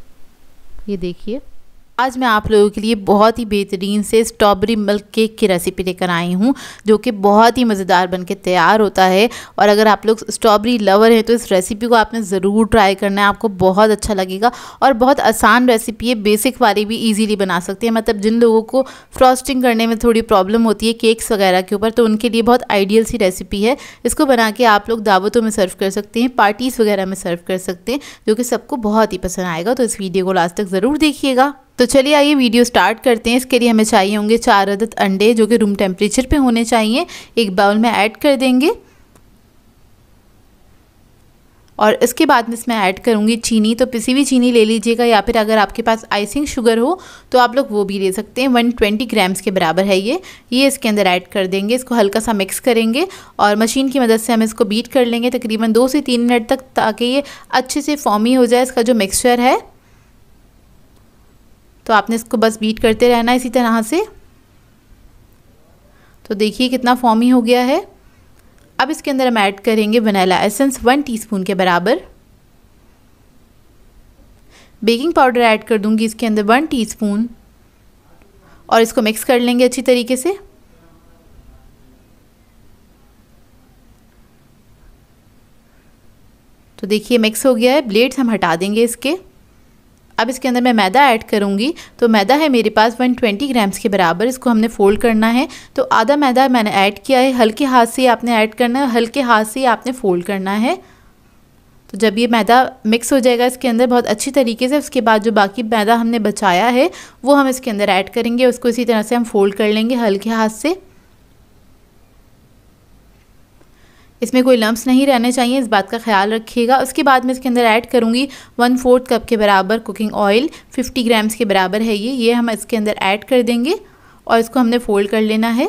Speaker 1: ये देखिए आज मैं आप लोगों के लिए बहुत ही बेहतरीन से स्ट्रॉबेरी मिल्क केक की रेसिपी लेकर आई हूँ जो कि बहुत ही मज़ेदार बन के तैयार होता है और अगर आप लोग स्ट्रॉबेरी लवर हैं तो इस रेसिपी को आपने ज़रूर ट्राई करना है आपको बहुत अच्छा लगेगा और बहुत आसान रेसिपी है बेसिक वाली भी ईजीली बना सकते हैं मतलब जिन लोगों को फ्रॉस्टिंग करने में थोड़ी प्रॉब्लम होती है केक्स वगैरह के ऊपर तो उनके लिए बहुत आइडियल सी रेसिपी है इसको बना के आप लोग दावतों में सर्व कर सकते हैं पार्टीज़ वगैरह में सर्व कर सकते हैं जो कि सबको बहुत ही पसंद आएगा तो इस वीडियो को लास्ट तक ज़रूर देखिएगा तो चलिए आइए वीडियो स्टार्ट करते हैं इसके लिए हमें चाहिए होंगे चार अदद अंडे जो कि रूम टेम्परेचर पे होने चाहिए एक बाउल में ऐड कर देंगे और इसके बाद में इसमें ऐड करूँगी चीनी तो पिसी भी चीनी ले लीजिएगा या फिर अगर आपके पास आइसिंग शुगर हो तो आप लोग वो भी ले सकते हैं वन ट्वेंटी ग्राम्स के बराबर है ये ये इसके अंदर ऐड कर देंगे इसको हल्का सा मिक्स करेंगे और मशीन की मदद से हम इसको बीट कर लेंगे तकरीबन दो से तीन मिनट तक ताकि ये अच्छे से फॉमी हो जाए इसका जो मिक्सचर है तो आपने इसको बस बीट करते रहना इसी तरह से तो देखिए कितना फॉमी हो गया है अब इसके अंदर हम ऐड करेंगे वनीला एसेंस वन टीस्पून के बराबर बेकिंग पाउडर ऐड कर दूंगी इसके अंदर वन टीस्पून और इसको मिक्स कर लेंगे अच्छी तरीके से तो देखिए मिक्स हो गया है ब्लेड्स हम हटा देंगे इसके अब इसके अंदर मैं मैदा ऐड करूँगी तो मैदा है मेरे पास 120 ग्राम्स के बराबर इसको हमने फ़ोल्ड करना है तो आधा मैदा मैंने ऐड किया है हल्के हाथ से आपने ऐड करना है हल्के हाथ से आपने फ़ोल्ड करना है तो जब ये मैदा मिक्स हो जाएगा इसके अंदर बहुत अच्छी तरीके से उसके बाद जो बाकी मैदा हमने बचाया है वो हम इसके अंदर ऐड करेंगे उसको इसी तरह से हम फ़ोल्ड कर लेंगे हल्के हाथ से इसमें कोई लम्ब नहीं रहने चाहिए इस बात का ख्याल रखिएगा उसके बाद मैं इसके अंदर ऐड करूँगी वन फोर्थ कप के बराबर कुकिंग ऑयल फिफ्टी ग्राम्स के बराबर है ये ये हम इसके अंदर ऐड कर देंगे और इसको हमने फ़ोल्ड कर लेना है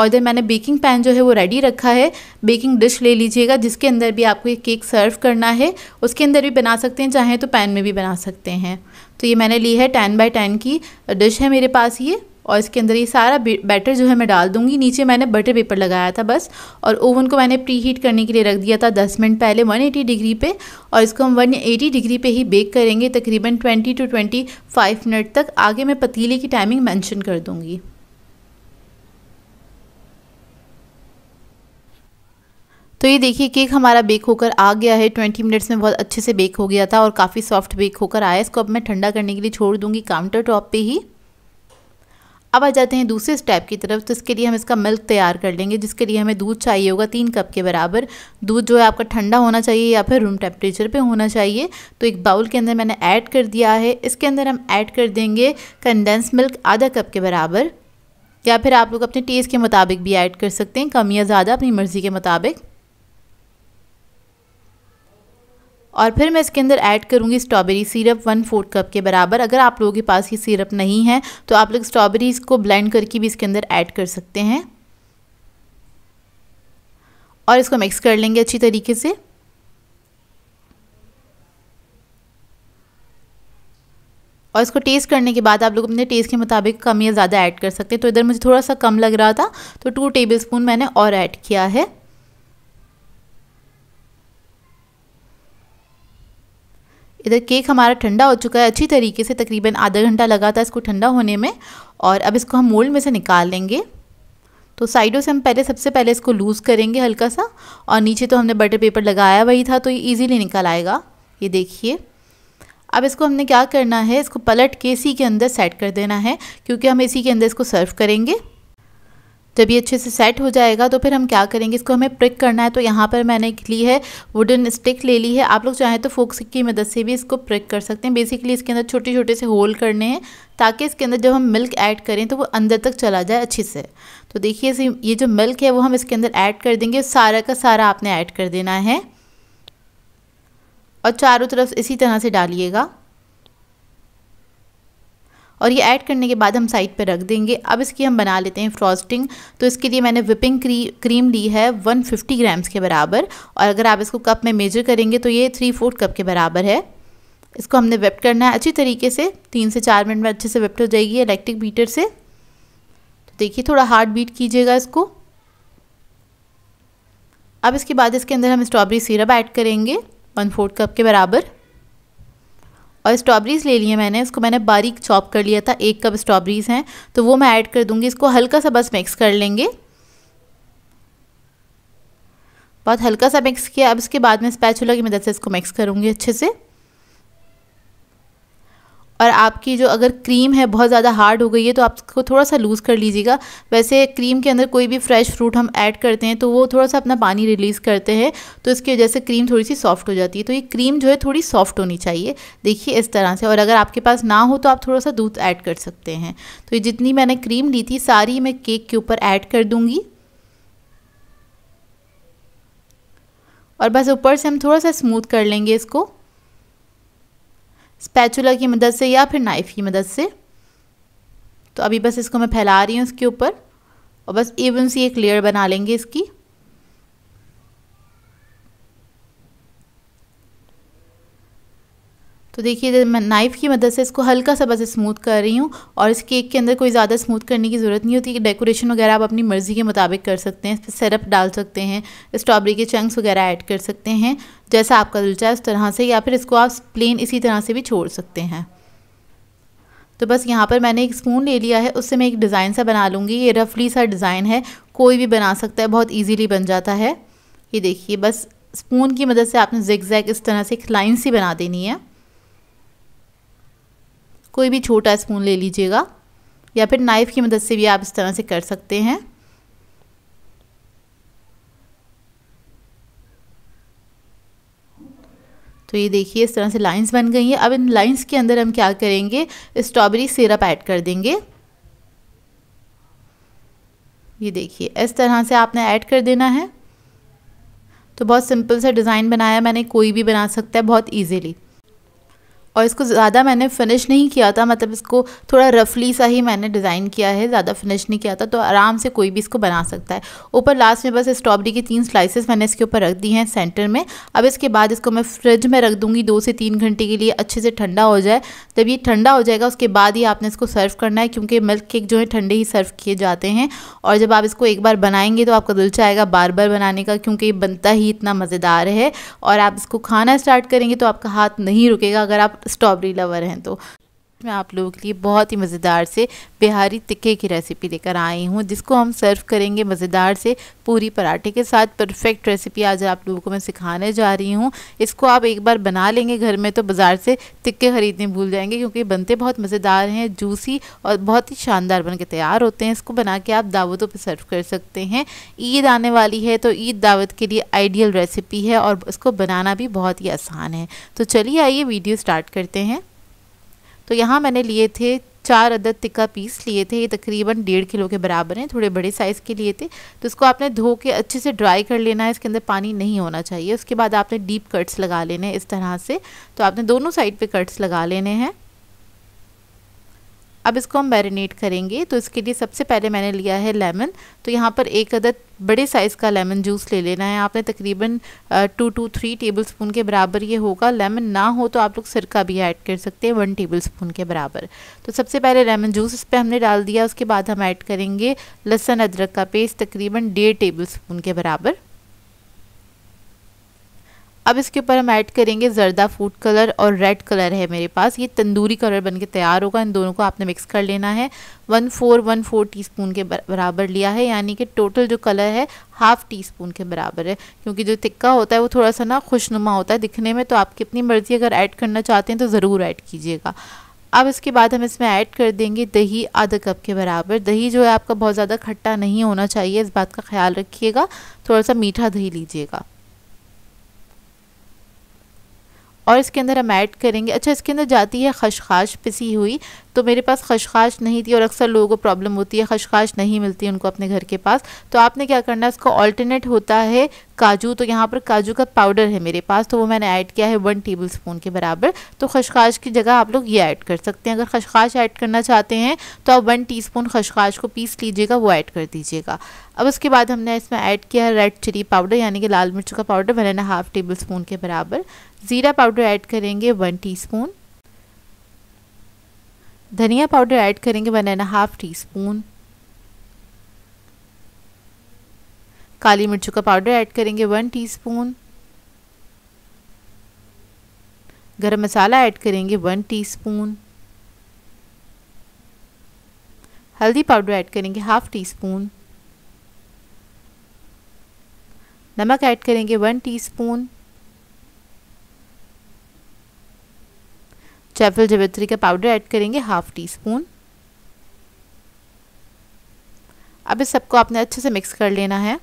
Speaker 1: और इधर मैंने बेकिंग पैन जो है वो रेडी रखा है बेकिंग डिश ले लीजिएगा जिसके अंदर भी आपको ये केक सर्व करना है उसके अंदर भी बना सकते हैं चाहें तो पैन में भी बना सकते हैं तो ये मैंने ली है टेन बाय टेन की डिश है मेरे पास ये और इसके अंदर ये सारा बैटर जो है मैं डाल दूंगी नीचे मैंने बटर पेपर लगाया था बस और ओवन को मैंने प्री हीट करने के लिए रख दिया था 10 मिनट पहले 180 डिग्री पे और इसको हम 180 डिग्री पे ही बेक करेंगे तकरीबन 20 टू 25 मिनट तक आगे मैं पतीले की टाइमिंग मैंशन कर दूँगी तो ये देखिए केक हमारा बेक होकर आ गया है ट्वेंटी मिनट्स में बहुत अच्छे से बेक हो गया था और काफ़ी सॉफ्ट बेक होकर आया इसको अब मैं ठंडा करने के लिए छोड़ दूँगी काउंटर टॉप पर ही अब आ जाते हैं दूसरे स्टेप की तरफ तो इसके लिए हम इसका मिल्क तैयार कर लेंगे जिसके लिए हमें दूध चाहिए होगा तीन कप के बराबर दूध जो है आपका ठंडा होना चाहिए या फिर रूम टेम्परेचर पे होना चाहिए तो एक बाउल के अंदर मैंने ऐड कर दिया है इसके अंदर हम ऐड कर देंगे कंडेंस मिल्क आधा कप के बराबर या फिर आप लोग अपने टेस्ट के मुताबिक भी ऐड कर सकते हैं कम या ज़्यादा अपनी मर्ज़ी के मुताबिक और फिर मैं इसके अंदर ऐड करूँगी strawberry syrup one fourth cup के बराबर अगर आप लोगों के पास ये सिरप नहीं है तो आप लोग स्ट्रॉबेरीज़ को ब्लेंड करके भी इसके अंदर ऐड कर सकते हैं और इसको मिक्स कर लेंगे अच्छी तरीके से और इसको टेस्ट करने के बाद आप लोग अपने टेस्ट के मुताबिक कम या ज़्यादा ऐड कर सकते हैं तो इधर मुझे थोड़ा सा कम लग रहा था तो टू टेबल स्पून मैंने और ऐड किया है इधर केक हमारा ठंडा हो चुका है अच्छी तरीके से तकरीबन आधा घंटा लगा था इसको ठंडा होने में और अब इसको हम मोल्ड में से निकाल लेंगे तो साइडों से हम पहले सबसे पहले इसको लूज़ करेंगे हल्का सा और नीचे तो हमने बटर पेपर लगाया वही था तो ये ईज़िली निकल आएगा ये देखिए अब इसको हमने क्या करना है इसको पलट के इसी के अंदर सेट कर देना है क्योंकि हम इसी के अंदर इसको सर्व करेंगे जब ये अच्छे से सेट हो जाएगा तो फिर हम क्या करेंगे इसको हमें प्रिक करना है तो यहाँ पर मैंने एक ली है वुडन स्टिक ले ली है आप लोग चाहें तो फोक्स की मदद से भी इसको प्रिक कर सकते हैं बेसिकली इसके अंदर छोटे छोटे से होल करने हैं ताकि इसके अंदर जब हम मिल्क ऐड करें तो वो अंदर तक चला जाए अच्छे से तो देखिए ये जो मिल्क है वो हम इसके अंदर ऐड कर देंगे सारा का सारा आपने ऐड कर देना है और चारों तरफ इसी तरह से डालिएगा और ये ऐड करने के बाद हम साइड पर रख देंगे अब इसकी हम बना लेते हैं फ्रॉस्टिंग तो इसके लिए मैंने विपिंग क्री, क्रीम ली है 150 ग्राम्स के बराबर और अगर आप इसको कप में मेजर करेंगे तो ये थ्री फोर्थ कप के बराबर है इसको हमने वेप्ट करना है अच्छी तरीके से तीन से चार मिनट में अच्छे से वेप्ट हो जाएगी इलेक्ट्रिक बीटर से तो देखिए थोड़ा हार्ड बीट कीजिएगा इसको अब इसके बाद इसके अंदर हम स्ट्रॉबेरी सिरप ऐड करेंगे वन फोर्थ कप के बराबर और स्ट्रॉबेरीज़ ले लिए मैंने इसको मैंने बारीक चॉप कर लिया था एक कप स्ट्रॉबेरीज़ हैं तो वो मैं ऐड कर दूँगी इसको हल्का सा बस मिक्स कर लेंगे बहुत हल्का सा मिक्स किया अब इसके बाद में स्पैचुला की मदद से इसको मिक्स करूँगी अच्छे से और आपकी जो अगर क्रीम है बहुत ज़्यादा हार्ड हो गई है तो आप उसको थोड़ा सा लूज़ कर लीजिएगा वैसे क्रीम के अंदर कोई भी फ्रेश फ्रूट हम ऐड करते हैं तो वो थोड़ा सा अपना पानी रिलीज़ करते हैं तो इसकी वजह से क्रीम थोड़ी सी सॉफ्ट हो जाती है तो ये क्रीम जो है थोड़ी सॉफ्ट होनी चाहिए देखिए इस तरह से और अगर आपके पास ना हो तो आप थोड़ा सा दूध ऐड कर सकते हैं तो ये जितनी मैंने क्रीम ली थी सारी मैं केक के ऊपर ऐड कर दूँगी और बस ऊपर से हम थोड़ा सा स्मूथ कर लेंगे इसको स्पैचुला की मदद से या फिर नाइफ़ की मदद से तो अभी बस इसको मैं फैला रही हूँ इसके ऊपर और बस इवन सी एक लेयर बना लेंगे इसकी तो देखिए मैं नाइफ़ की मदद से इसको हल्का सा बस स्मूथ कर रही हूँ और इस केक के अंदर कोई ज़्यादा स्मूथ करने की ज़रूरत नहीं होती कि डेकोरेशन वगैरह आप अपनी मर्ज़ी के मुताबिक कर सकते हैं इस पर सिरप डाल सकते हैं स्ट्रॉबेरी के चंक्स वगैरह ऐड कर सकते हैं जैसा आपका दिल चाहे उस तरह से या फिर इसको आप प्लेन इसी तरह से भी छोड़ सकते हैं तो बस यहाँ पर मैंने एक स्पून ले लिया है उससे मैं एक डिज़ाइन सा बना लूँगी ये रफली सा डिज़ाइन है कोई भी बना सकता है बहुत ईजीली बन जाता है ये देखिए बस स्पून की मदद से आपने जिग इस तरह से एक लाइन सी बना देनी है कोई भी छोटा स्पून ले लीजिएगा या फिर नाइफ़ की मदद से भी आप इस तरह से कर सकते हैं तो ये देखिए इस तरह से लाइंस बन गई हैं अब इन लाइंस के अंदर हम क्या करेंगे स्ट्रॉबेरी सिरप ऐड कर देंगे ये देखिए इस तरह से आपने ऐड कर देना है तो बहुत सिंपल सा डिज़ाइन बनाया मैंने कोई भी बना सकता है बहुत ईजीली और इसको ज़्यादा मैंने फिनिश नहीं किया था मतलब इसको थोड़ा रफली सा ही मैंने डिज़ाइन किया है ज़्यादा फिनिश नहीं किया था तो आराम से कोई भी इसको बना सकता है ऊपर लास्ट में बस स्ट्रॉबेरी की तीन स्लाइसेस मैंने इसके ऊपर रख दी हैं सेंटर में अब इसके बाद इसको मैं फ्रिज में रख दूँगी दो से तीन घंटे के लिए अच्छे से ठंडा हो जाए जब ये ठंडा हो जाएगा उसके बाद ही आपने इसको सर्व करना है क्योंकि मिल्क केक जो है ठंडे ही सर्व किए जाते हैं और जब आप इसको एक बार बनाएंगे तो आपका दिल चाहेगा बार बार बनाने का क्योंकि ये बनता ही इतना मज़ेदार है और आप इसको खाना स्टार्ट करेंगे तो आपका हाथ नहीं रुकेगा अगर आप स्ट्रॉबेरी लवर हैं तो मैं में आप लोगों के लिए बहुत ही मज़ेदार से बिहारी तिक्के की रेसिपी लेकर आई हूँ जिसको हम सर्व करेंगे मज़ेदार से पूरी पराठे के साथ परफेक्ट रेसिपी आज आप लोगों को मैं सिखाने जा रही हूँ इसको आप एक बार बना लेंगे घर में तो बाज़ार से तिक्के ख़रीदने भूल जाएंगे क्योंकि बनते बहुत मज़ेदार हैं जूसी और बहुत ही शानदार बन के तैयार होते हैं इसको बना के आप दावतों पर सर्व कर सकते हैं ईद आने वाली है तो ईद दावत के लिए आइडियल रेसिपी है और इसको बनाना भी बहुत ही आसान है तो चलिए आइए वीडियो स्टार्ट करते हैं तो यहाँ मैंने लिए थे चार अदद तिक्का पीस लिए थे ये तकरीबन डेढ़ किलो के बराबर हैं थोड़े बड़े साइज़ के लिए थे तो इसको आपने धो के अच्छे से ड्राई कर लेना है इसके अंदर पानी नहीं होना चाहिए उसके बाद आपने डीप कट्स लगा लेने हैं इस तरह से तो आपने दोनों साइड पे कट्स लगा लेने हैं अब इसको हम मैरिनेट करेंगे तो इसके लिए सबसे पहले मैंने लिया है लेमन तो यहाँ पर एक अदद बड़े साइज़ का लेमन जूस ले लेना है आपने तकरीबन two to three tablespoon के बराबर ये होगा लेमन ना हो तो आप लोग सिरका भी ऐड कर सकते हैं वन टेबल स्पून के बराबर तो सबसे पहले लेमन जूस इस पर हमने डाल दिया उसके बाद हम ऐड करेंगे लहसुन अदरक का पेस्ट तकरीबन डेढ़ टेबल स्पून के बराबर अब इसके ऊपर हम ऐड करेंगे जर्दा फूड कलर और रेड कलर है मेरे पास ये तंदूरी कलर बन के तैयार होगा इन दोनों को आपने मिक्स कर लेना है one four one four teaspoon के बराबर लिया है यानी कि टोटल जो कलर है हाफ़ टी स्पून के बराबर है क्योंकि जो तिक्का होता है वो थोड़ा सा ना खुशनुमा होता है दिखने में तो आप कितनी मर्ज़ी अगर ऐड करना चाहते हैं तो ज़रूर ऐड कीजिएगा अब इसके बाद हम इसमें ऐड कर देंगे दही आधा कप के बराबर दही जो है आपका बहुत ज़्यादा खट्टा नहीं होना चाहिए इस बात का ख्याल रखिएगा थोड़ा सा मीठा दही लीजिएगा और इसके अंदर हम ऐड करेंगे अच्छा इसके अंदर जाती है खशखाश पिसी हुई तो मेरे पास खशखाश नहीं थी और अक्सर लोगों को प्रॉब्लम होती है खशखाश नहीं मिलती उनको अपने घर के पास तो आपने क्या करना है इसको ऑल्टरनेट होता है काजू तो यहाँ पर काजू का पाउडर है मेरे पास तो वो मैंने ऐड किया है वन टेबल स्पून के बराबर तो खशखाश की जगह आप लोग ये ऐड कर सकते हैं अगर खशखाश ऐड करना चाहते हैं तो आप वन टी स्पून को पीस लीजिएगा वो ऐड कर दीजिएगा अब उसके बाद हमने इसमें ऐड किया है रेड चिली पाउडर यानी कि लाल मिर्च का powder one and half tablespoon के बराबर ज़ीरा पाउडर ऐड करेंगे वन टीस्पून धनिया पाउडर ऐड करेंगे one and half teaspoon काली मिर्च का पाउडर ऐड करेंगे one teaspoon garam masala add करेंगे वन टीस्पून हल्दी पाउडर ऐड करेंगे हाफ टी स्पून नमक ऐड करेंगे वन टीस्पून चैफल जवित्री का पाउडर ऐड करेंगे हाफ टी स्पून अब इस सबको आपने अच्छे से मिक्स कर लेना है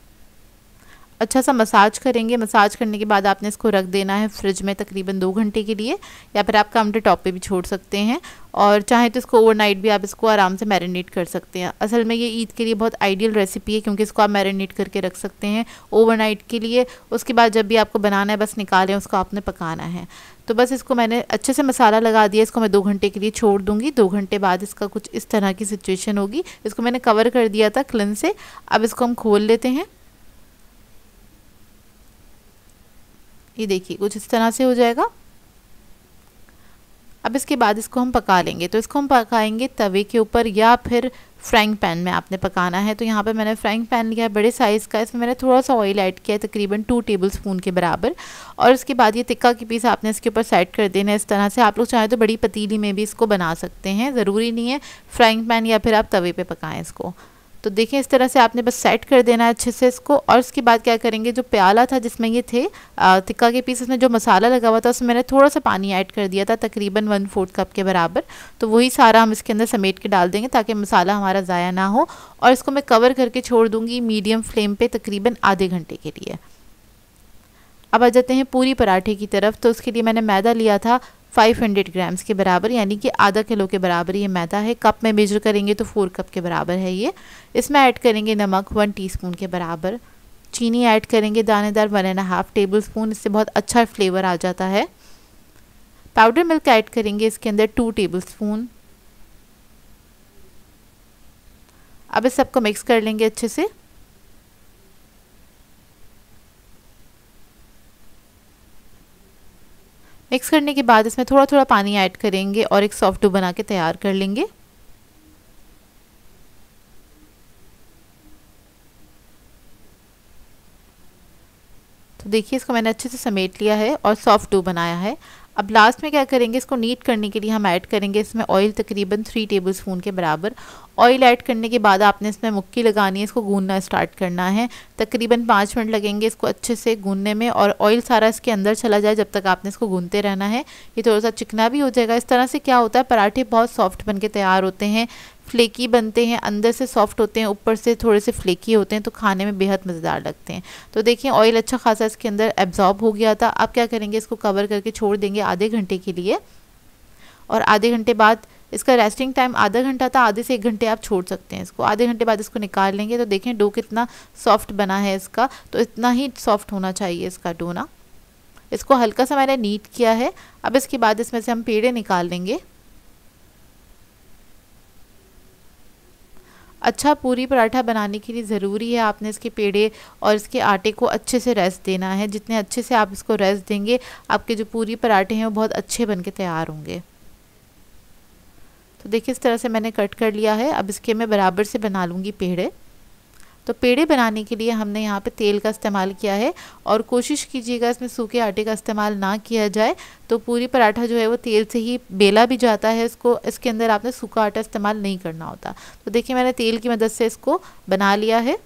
Speaker 1: अच्छा सा मसाज करेंगे मसाज करने के बाद आपने इसको रख देना है फ्रिज में तकरीबन दो घंटे के लिए या फिर आप काउंटर टॉप पे भी छोड़ सकते हैं और चाहे तो इसको ओवरनाइट भी आप इसको आराम से मैरिनेट कर सकते हैं असल में ये ईद के लिए बहुत आइडियल रेसिपी है क्योंकि इसको आप मैरिनेट करके रख सकते हैं ओवरनाइट के लिए उसके बाद जब भी आपको बनाना है बस निकालें उसको आपने पकाना है तो बस इसको मैंने अच्छे से मसाला लगा दिया इसको मैं दो घंटे के लिए छोड़ दूंगी दो घंटे बाद इसका कुछ इस तरह की सिचुएशन होगी इसको मैंने कवर कर दिया था क्लन से अब इसको हम खोल लेते हैं ये देखिए कुछ इस तरह से हो जाएगा अब इसके बाद इसको हम पका लेंगे तो इसको हम पकाएंगे तवे के ऊपर या फिर फ्राइंग पैन में आपने पकाना है तो यहाँ पे मैंने फ्राइंग पैन लिया है बड़े साइज़ का इसमें मैंने थोड़ा सा ऑयल ऐड किया है तकरीबन टू टेबल स्पून के बराबर और उसके बाद ये टिक्का की पीस आपने इसके ऊपर सेट कर देना है इस तरह से आप लोग चाहें तो बड़ी पतीली में भी इसको बना सकते हैं ज़रूरी नहीं है फ्राइंग पैन या फिर आप तवे पर पकाएँ इसको तो देखें इस तरह से आपने बस सेट कर देना है अच्छे से इसको और उसके बाद क्या करेंगे जो प्याला था जिसमें ये थे टिक्का के पीस में जो मसाला लगा हुआ था उसमें मैंने थोड़ा सा पानी ऐड कर दिया था तकरीबन वन फोर्थ कप के बराबर तो वही सारा हम इसके अंदर समेट के डाल देंगे ताकि मसाला हमारा ज़ाया ना हो और इसको मैं कवर करके छोड़ दूँगी मीडियम फ्लेम पर तकरीबन आधे घंटे के लिए अब आ जाते हैं पूरी पराठे की तरफ तो उसके लिए मैंने मैदा लिया था 500 ग्राम्स के बराबर यानी कि आधा किलो के बराबर ये मैदा है कप में मेजर करेंगे तो फोर कप के बराबर है ये इसमें ऐड करेंगे नमक वन टीस्पून के बराबर चीनी ऐड करेंगे दानेदार one and half tablespoon इससे बहुत अच्छा फ्लेवर आ जाता है पाउडर मिल्क ऐड करेंगे इसके अंदर टू टेबल स्पून अब इस सबको मिक्स कर लेंगे अच्छे से मिक्स करने के बाद इसमें थोड़ा थोड़ा पानी ऐड करेंगे और एक सॉफ्ट डो बना के तैयार कर लेंगे तो देखिए इसको मैंने अच्छे से समेट लिया है और सॉफ्ट डो बनाया है अब लास्ट में क्या करेंगे इसको नीट करने के लिए हम ऐड करेंगे इसमें ऑयल तकरीबन थ्री टेबल स्पून के बराबर ऑयल ऐड करने के बाद आपने इसमें मुक्की लगानी है इसको गूंदना स्टार्ट करना है तकरीबन पाँच मिनट लगेंगे इसको अच्छे से गूनने में और ऑयल सारा इसके अंदर चला जाए जब तक आपने इसको गूनते रहना है ये थोड़ा सा चिकना भी हो जाएगा इस तरह से क्या होता है पराठे बहुत सॉफ्ट बन के तैयार होते हैं फ्लेकी बनते हैं अंदर से सॉफ्ट होते हैं ऊपर से थोड़े से फ्लेकी होते हैं तो खाने में बेहद मज़ेदार लगते हैं तो देखिए ऑयल अच्छा खासा इसके अंदर एब्जॉर्ब हो गया था आप क्या करेंगे इसको कवर करके छोड़ देंगे आधे घंटे के लिए और आधे घंटे बाद इसका रेस्टिंग टाइम आधा घंटा था आधे से एक घंटे आप छोड़ सकते हैं इसको आधे घंटे बाद इसको निकाल लेंगे तो देखें डो कितना सॉफ्ट बना है इसका तो इतना ही सॉफ्ट होना चाहिए इसका डो ना इसको हल्का सा मैंने नीट किया है अब इसके बाद इसमें से हम पेड़े निकाल लेंगे अच्छा पूरी पराठा बनाने के लिए ज़रूरी है आपने इसके पेड़े और इसके आटे को अच्छे से रेस्ट देना है जितने अच्छे से आप इसको रेस्ट देंगे आपके जो पूरी पराठे हैं वो बहुत अच्छे बन के तैयार होंगे तो देखिए इस तरह से मैंने कट कर लिया है अब इसके मैं बराबर से बना लूँगी पेड़े तो पेड़े बनाने के लिए हमने यहाँ पे तेल का इस्तेमाल किया है और कोशिश कीजिएगा इसमें सूखे आटे का इस्तेमाल ना किया जाए तो पूरी पराठा जो है वो तेल से ही बेला भी जाता है इसको इसके अंदर आपने सूखा आटा इस्तेमाल नहीं करना होता तो देखिए मैंने तेल की मदद से इसको बना लिया है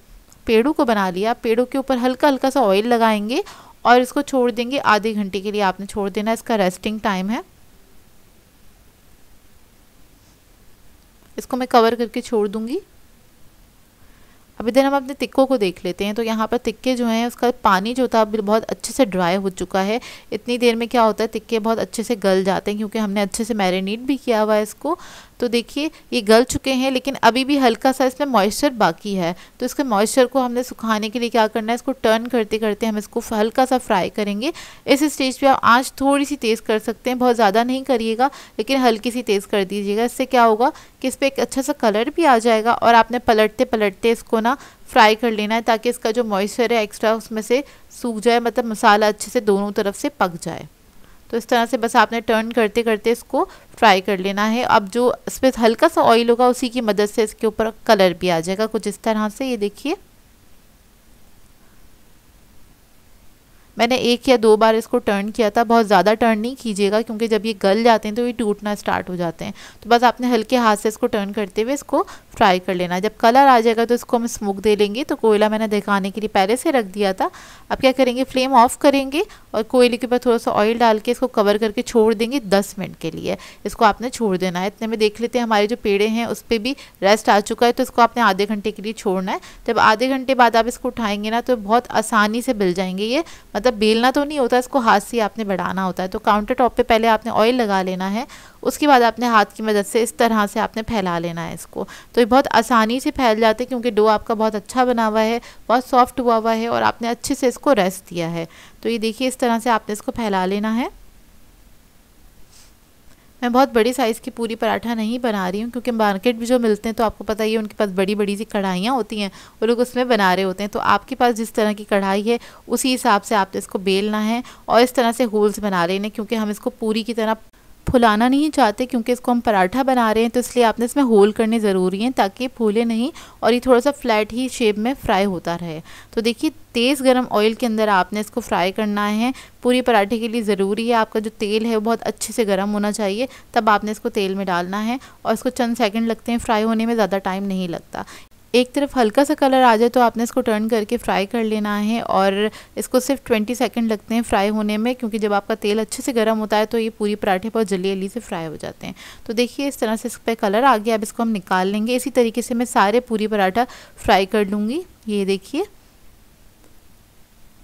Speaker 1: पेड़ों को बना लिया पेड़ों के ऊपर हल्का हल्का सा ऑयल लगाएंगे और इसको छोड़ देंगे आधे घंटे के लिए आपने छोड़ देना इसका रेस्टिंग टाइम है इसको मैं कवर करके छोड़ दूंगी अब इधर हम अपने तिक्कों को देख लेते हैं तो यहाँ पर तिक्के जो हैं उसका पानी जो था बहुत अच्छे से ड्राई हो चुका है इतनी देर में क्या होता है तिक्के बहुत अच्छे से गल जाते हैं क्योंकि हमने अच्छे से मैरिनेट भी किया हुआ है इसको तो देखिए ये गल चुके हैं लेकिन अभी भी हल्का सा इसमें मॉइस्चर बाकी है तो इसके मॉइस्चर को हमने सुखाने के लिए क्या करना है इसको टर्न करते करते हम इसको हल्का सा फ्राई करेंगे इस स्टेज पर आप आँच थोड़ी सी तेज़ कर सकते हैं बहुत ज़्यादा नहीं करिएगा लेकिन हल्की सी तेज़ कर दीजिएगा इससे क्या होगा कि इस पर एक अच्छा सा कलर भी आ जाएगा और आपने पलटते पलटते इसको ना फ्राई कर लेना है ताकि इसका जो मॉइस्चर है एक्स्ट्रा उसमें से सूख जाए मतलब मसाला अच्छे से दोनों तरफ से पक जाए तो इस तरह से बस आपने टर्न करते करते इसको फ्राई कर लेना है अब जो इस पर हल्का सा ऑयल होगा उसी की मदद से इसके ऊपर कलर भी आ जाएगा कुछ इस तरह से ये देखिए मैंने एक या दो बार इसको टर्न किया था बहुत ज़्यादा टर्न नहीं कीजिएगा क्योंकि जब ये गल जाते हैं तो ये टूटना स्टार्ट हो जाते हैं तो बस आपने हल्के हाथ से इसको टर्न करते हुए इसको फ्राई कर लेना जब कलर आ जाएगा तो इसको हम स्मोक दे लेंगे तो कोयला मैंने दिखाने के लिए पहले से रख दिया था अब क्या करेंगे फ्लेम ऑफ करेंगे और कोयले के ऊपर थोड़ा सा ऑयल डाल के इसको कवर करके छोड़ देंगे दस मिनट के लिए इसको आपने छोड़ देना है इतने में देख लेते हैं हमारे जो पेड़े हैं उस पर भी रेस्ट आ चुका है तो इसको आपने आधे घंटे के लिए छोड़ना है जब आधे घंटे बाद आप इसको उठाएंगे ना तो बहुत आसानी से मिल जाएंगे ये मतलब बेलना तो नहीं होता इसको हाथ से आपने बढ़ाना होता है तो काउंटर टॉप पर पहले आपने ऑयल लगा लेना है उसके बाद आपने हाथ की मदद से इस तरह से आपने फैला लेना है इसको तो ये बहुत आसानी से फैल जाते हैं क्योंकि डो आपका बहुत अच्छा बना हुआ है बहुत सॉफ्ट हुआ हुआ है और आपने अच्छे से इसको रेस्ट दिया है तो ये देखिए इस तरह से आपने इसको फैला लेना है मैं बहुत बड़ी साइज़ की पूरी पराठा नहीं बना रही हूँ क्योंकि मार्केट में जो मिलते हैं तो आपको पता ही है उनके पास बड़ी बड़ी सी कढ़ाइयाँ होती हैं वो लोग उसमें बना रहे होते हैं तो आपके पास जिस तरह की कढ़ाई है उसी हिसाब से आपने इसको बेलना है और इस तरह से होल्स बना लेने क्योंकि हम इसको पूरी की तरह फुलाना नहीं चाहते क्योंकि इसको हम पराठा बना रहे हैं तो इसलिए आपने इसमें होल करने ज़रूरी हैं ताकि फूले नहीं और ये थोड़ा सा फ्लैट ही शेप में फ्राई होता रहे तो देखिए तेज़ गर्म ऑयल के अंदर आपने इसको फ्राई करना है पूरी पराठे के लिए ज़रूरी है आपका जो तेल है वो बहुत अच्छे से गर्म होना चाहिए तब आपने इसको तेल में डालना है और इसको चंद सेकंड लगते हैं फ्राई होने में ज़्यादा टाइम नहीं लगता एक तरफ हल्का सा कलर आ जाए तो आपने इसको टर्न करके फ्राई कर लेना है और इसको सिर्फ ट्वेंटी सेकेंड लगते हैं फ्राई होने में क्योंकि जब आपका तेल अच्छे से गर्म होता है तो ये पूरी पराठे बहुत जल्दी जल्दी से फ्राई हो जाते हैं तो देखिए इस तरह से इस पर कलर आ गया अब इसको हम निकाल लेंगे इसी तरीके से मैं सारे पूरी पराठा फ्राई कर लूँगी ये देखिए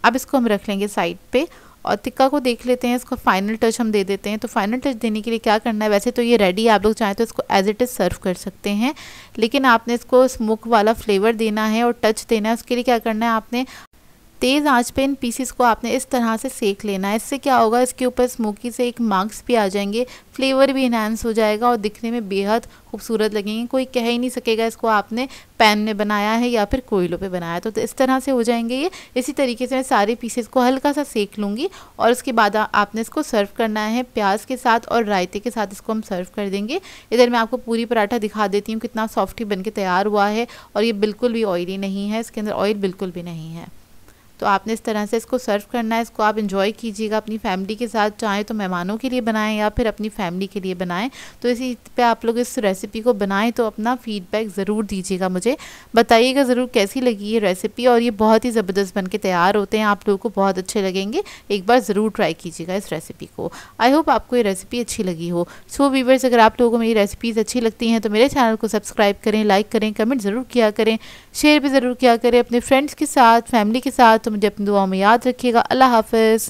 Speaker 1: अब इसको हम रख लेंगे साइड पर और टिक्का को देख लेते हैं इसको फाइनल टच हम दे देते हैं तो फाइनल टच देने के लिए क्या करना है वैसे तो ये रेडी है आप लोग चाहें तो इसको एज इट इज़ सर्व कर सकते हैं लेकिन आपने इसको स्मोक वाला फ्लेवर देना है और टच देना है उसके लिए क्या करना है आपने तेज़ आंच पे इन पीसीस को आपने इस तरह से सेक लेना है इससे क्या होगा इसके ऊपर स्मोकी से एक मार्क्स भी आ जाएंगे फ्लेवर भी इन्हांस हो जाएगा और दिखने में बेहद खूबसूरत लगेंगे कोई कह ही नहीं सकेगा इसको आपने पैन में बनाया है या फिर कोयलों पे बनाया तो, तो इस तरह से हो जाएंगे ये इसी तरीके से मैं सारे पीसेस को हल्का सा सेक लूँगी और उसके बाद आपने इसको सर्व करना है प्याज के साथ और रायते के साथ इसको हम सर्व कर देंगे इधर मैं आपको पूरी पराठा दिखा देती हूँ कितना सॉफ्टी बन के तैयार हुआ है और ये बिल्कुल भी ऑयली नहीं है इसके अंदर ऑयल बिल्कुल भी नहीं है तो आपने इस तरह से इसको सर्व करना है इसको आप इंजॉय कीजिएगा अपनी फैमिली के साथ चाहें तो मेहमानों के लिए बनाएं या फिर अपनी फैमिली के लिए बनाएं तो इसी पे आप लोग इस रेसिपी को बनाएं तो अपना फीडबैक ज़रूर दीजिएगा मुझे बताइएगा ज़रूर कैसी लगी ये रेसिपी और ये बहुत ही ज़बरदस्त बन के तैयार होते हैं आप लोगों को बहुत अच्छे लगेंगे एक बार ज़रूर ट्राई कीजिएगा इस रेसिपी को आई होप आपको ये रेसिपी अच्छी लगी हो सो व्यूवर्स अगर आप लोगों को मेरी रेसिपीज़ अच्छी लगती हैं तो मेरे चैनल को सब्सक्राइब करें लाइक करें कमेंट ज़रूर किया करें शेयर भी ज़रूर किया करें अपने फ्रेंड्स के साथ फैमिली के साथ तो मुझे अपनी दुआ में याद रखिएगा अल्लाह हाफिज़